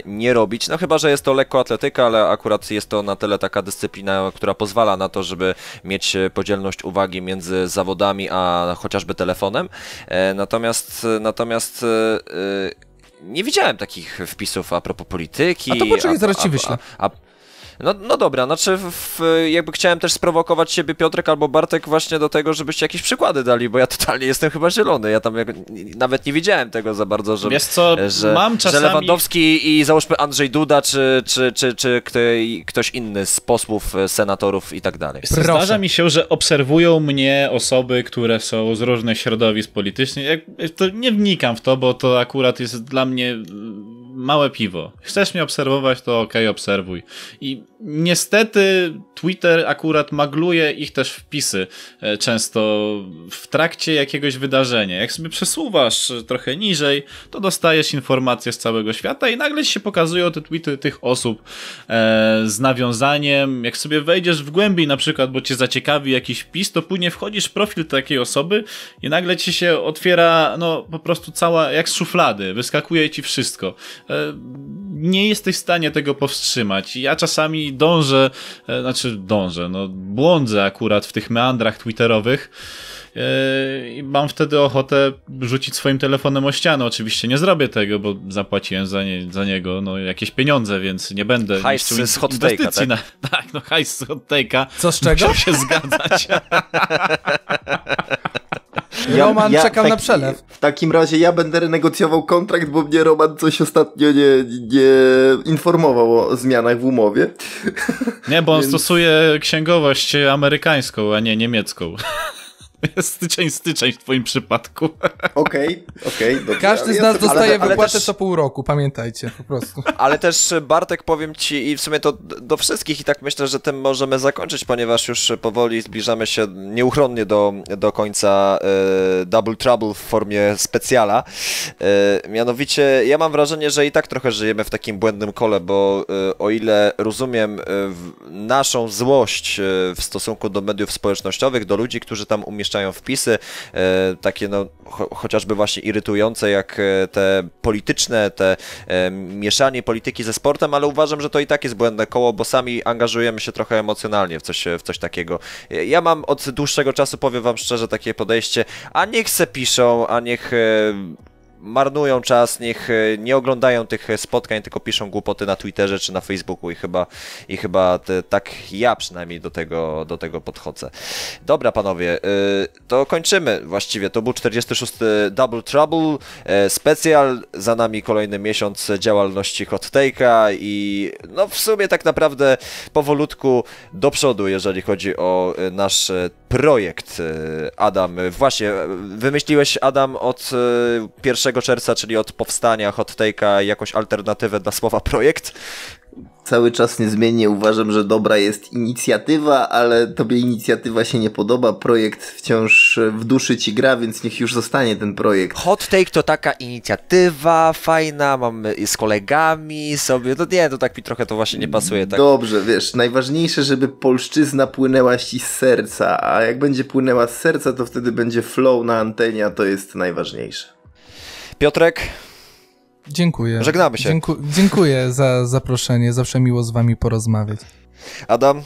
A: nie robić. No chyba, że jest to lekko atletyka, ale akurat jest to na tyle taka dyscyplina, która pozwala na to, żeby mieć podzielność uwagi między zawodami, a chociażby telefonem. Natomiast, natomiast nie widziałem takich wpisów a propos polityki. A to poczekaj, zaraz a, ci wyślę. A, a, no, no dobra, znaczy w, jakby chciałem też sprowokować siebie Piotrek albo Bartek właśnie do tego, żebyście jakieś przykłady dali, bo ja totalnie jestem chyba zielony, ja tam jak, nawet nie widziałem tego za bardzo, że, Wiesz co, że, mam czasami... że Lewandowski i załóżmy Andrzej Duda, czy, czy, czy, czy ktoś inny z posłów, e, senatorów i tak dalej. Proszę.
B: Zdarza mi się, że obserwują mnie osoby, które są z różnych środowisk politycznych, Jak, to nie wnikam w to, bo to akurat jest dla mnie małe piwo. Chcesz mnie obserwować, to ok, obserwuj. I niestety Twitter akurat magluje ich też wpisy e, często w trakcie jakiegoś wydarzenia. Jak sobie przesuwasz trochę niżej, to dostajesz informacje z całego świata i nagle się pokazują te tweety tych osób e, z nawiązaniem. Jak sobie wejdziesz w głębi na przykład, bo cię zaciekawi jakiś wpis, to później wchodzisz w profil takiej osoby i nagle ci się otwiera no po prostu cała, jak z szuflady, wyskakuje ci wszystko. E, nie jesteś w stanie tego powstrzymać. Ja czasami dążę, e, znaczy dążę, no błądzę akurat w tych meandrach twitterowych e, i mam wtedy ochotę rzucić swoim telefonem o ścianę. Oczywiście nie zrobię tego, bo zapłaciłem za, nie, za niego no, jakieś pieniądze, więc nie będę hajs z hot tak? Na, tak, no hajs z hot Co z czego? Muszę się zgadzać. Ja, Roman, ja, czekam tak, na przelew. W takim razie
D: ja będę renegocjował kontrakt, bo mnie Roman coś ostatnio nie, nie informował o zmianach w umowie.
B: Nie, bo on Więc... stosuje księgowość amerykańską, a nie niemiecką. Styczeń, styczeń w twoim przypadku. Okej, okay, okej. Okay, Każdy z nas dostaje ale, ale wypłatę też...
C: co pół roku, pamiętajcie, po prostu.
B: Ale też e, Bartek,
A: powiem ci i w sumie to do wszystkich i tak myślę, że tym możemy zakończyć, ponieważ już powoli zbliżamy się nieuchronnie do, do końca y, Double Trouble w formie specjala. Y, mianowicie ja mam wrażenie, że i tak trochę żyjemy w takim błędnym kole, bo y, o ile rozumiem naszą złość w stosunku do mediów społecznościowych, do ludzi, którzy tam umieszczają umieszczają wpisy, e, takie no cho chociażby właśnie irytujące jak e, te polityczne, te e, mieszanie polityki ze sportem, ale uważam, że to i tak jest błędne koło, bo sami angażujemy się trochę emocjonalnie w coś, w coś takiego. Ja mam od dłuższego czasu, powiem wam szczerze, takie podejście, a niech se piszą, a niech marnują czas, niech e, nie oglądają tych e, spotkań, tylko piszą głupoty na Twitterze czy na Facebooku i chyba, i chyba te, tak ja przynajmniej do tego, do tego podchodzę. Dobra panowie, e, to kończymy właściwie. To był 46 Double Trouble, specjal, za nami kolejny miesiąc działalności Hot Take'a i no w sumie tak naprawdę powolutku do przodu, jeżeli chodzi o nasz projekt. Adam, właśnie wymyśliłeś Adam od pierwszego 1 czerwca, czyli od powstania Hot Take'a jakąś alternatywę dla słowa projekt?
D: Cały czas niezmiennie uważam, że dobra jest inicjatywa, ale tobie inicjatywa się nie podoba, projekt wciąż w duszy ci gra, więc niech już zostanie ten projekt. Hot Take
A: to taka inicjatywa fajna, mamy z kolegami sobie, no nie, to tak mi trochę to właśnie nie pasuje. Tak?
D: Dobrze, wiesz, najważniejsze, żeby polszczyzna płynęła ci z serca, a jak będzie płynęła z serca, to wtedy będzie flow na antenie, a to jest najważniejsze. Piotrek.
C: Dziękuję. Żegnamy się. Dzięku dziękuję za zaproszenie. Zawsze miło z wami porozmawiać.
D: Adam.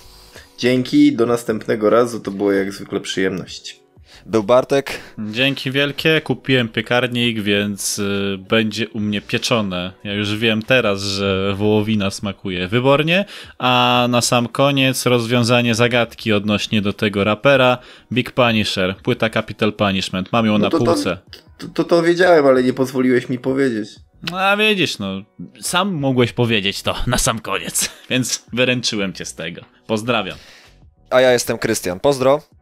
D: Dzięki, do następnego razu. To było
B: jak zwykle przyjemność był Bartek. Dzięki wielkie, kupiłem piekarnik, więc y, będzie u mnie pieczone. Ja już wiem teraz, że wołowina smakuje wybornie, a na sam koniec rozwiązanie zagadki odnośnie do tego rapera Big Punisher, płyta Capital Punishment. Mam ją no na półce.
D: To, to, to wiedziałem, ale nie pozwoliłeś mi powiedzieć.
B: No a wiedzisz, no, sam mogłeś powiedzieć to na sam koniec, więc wyręczyłem cię z tego. Pozdrawiam. A ja jestem Krystian. Pozdro.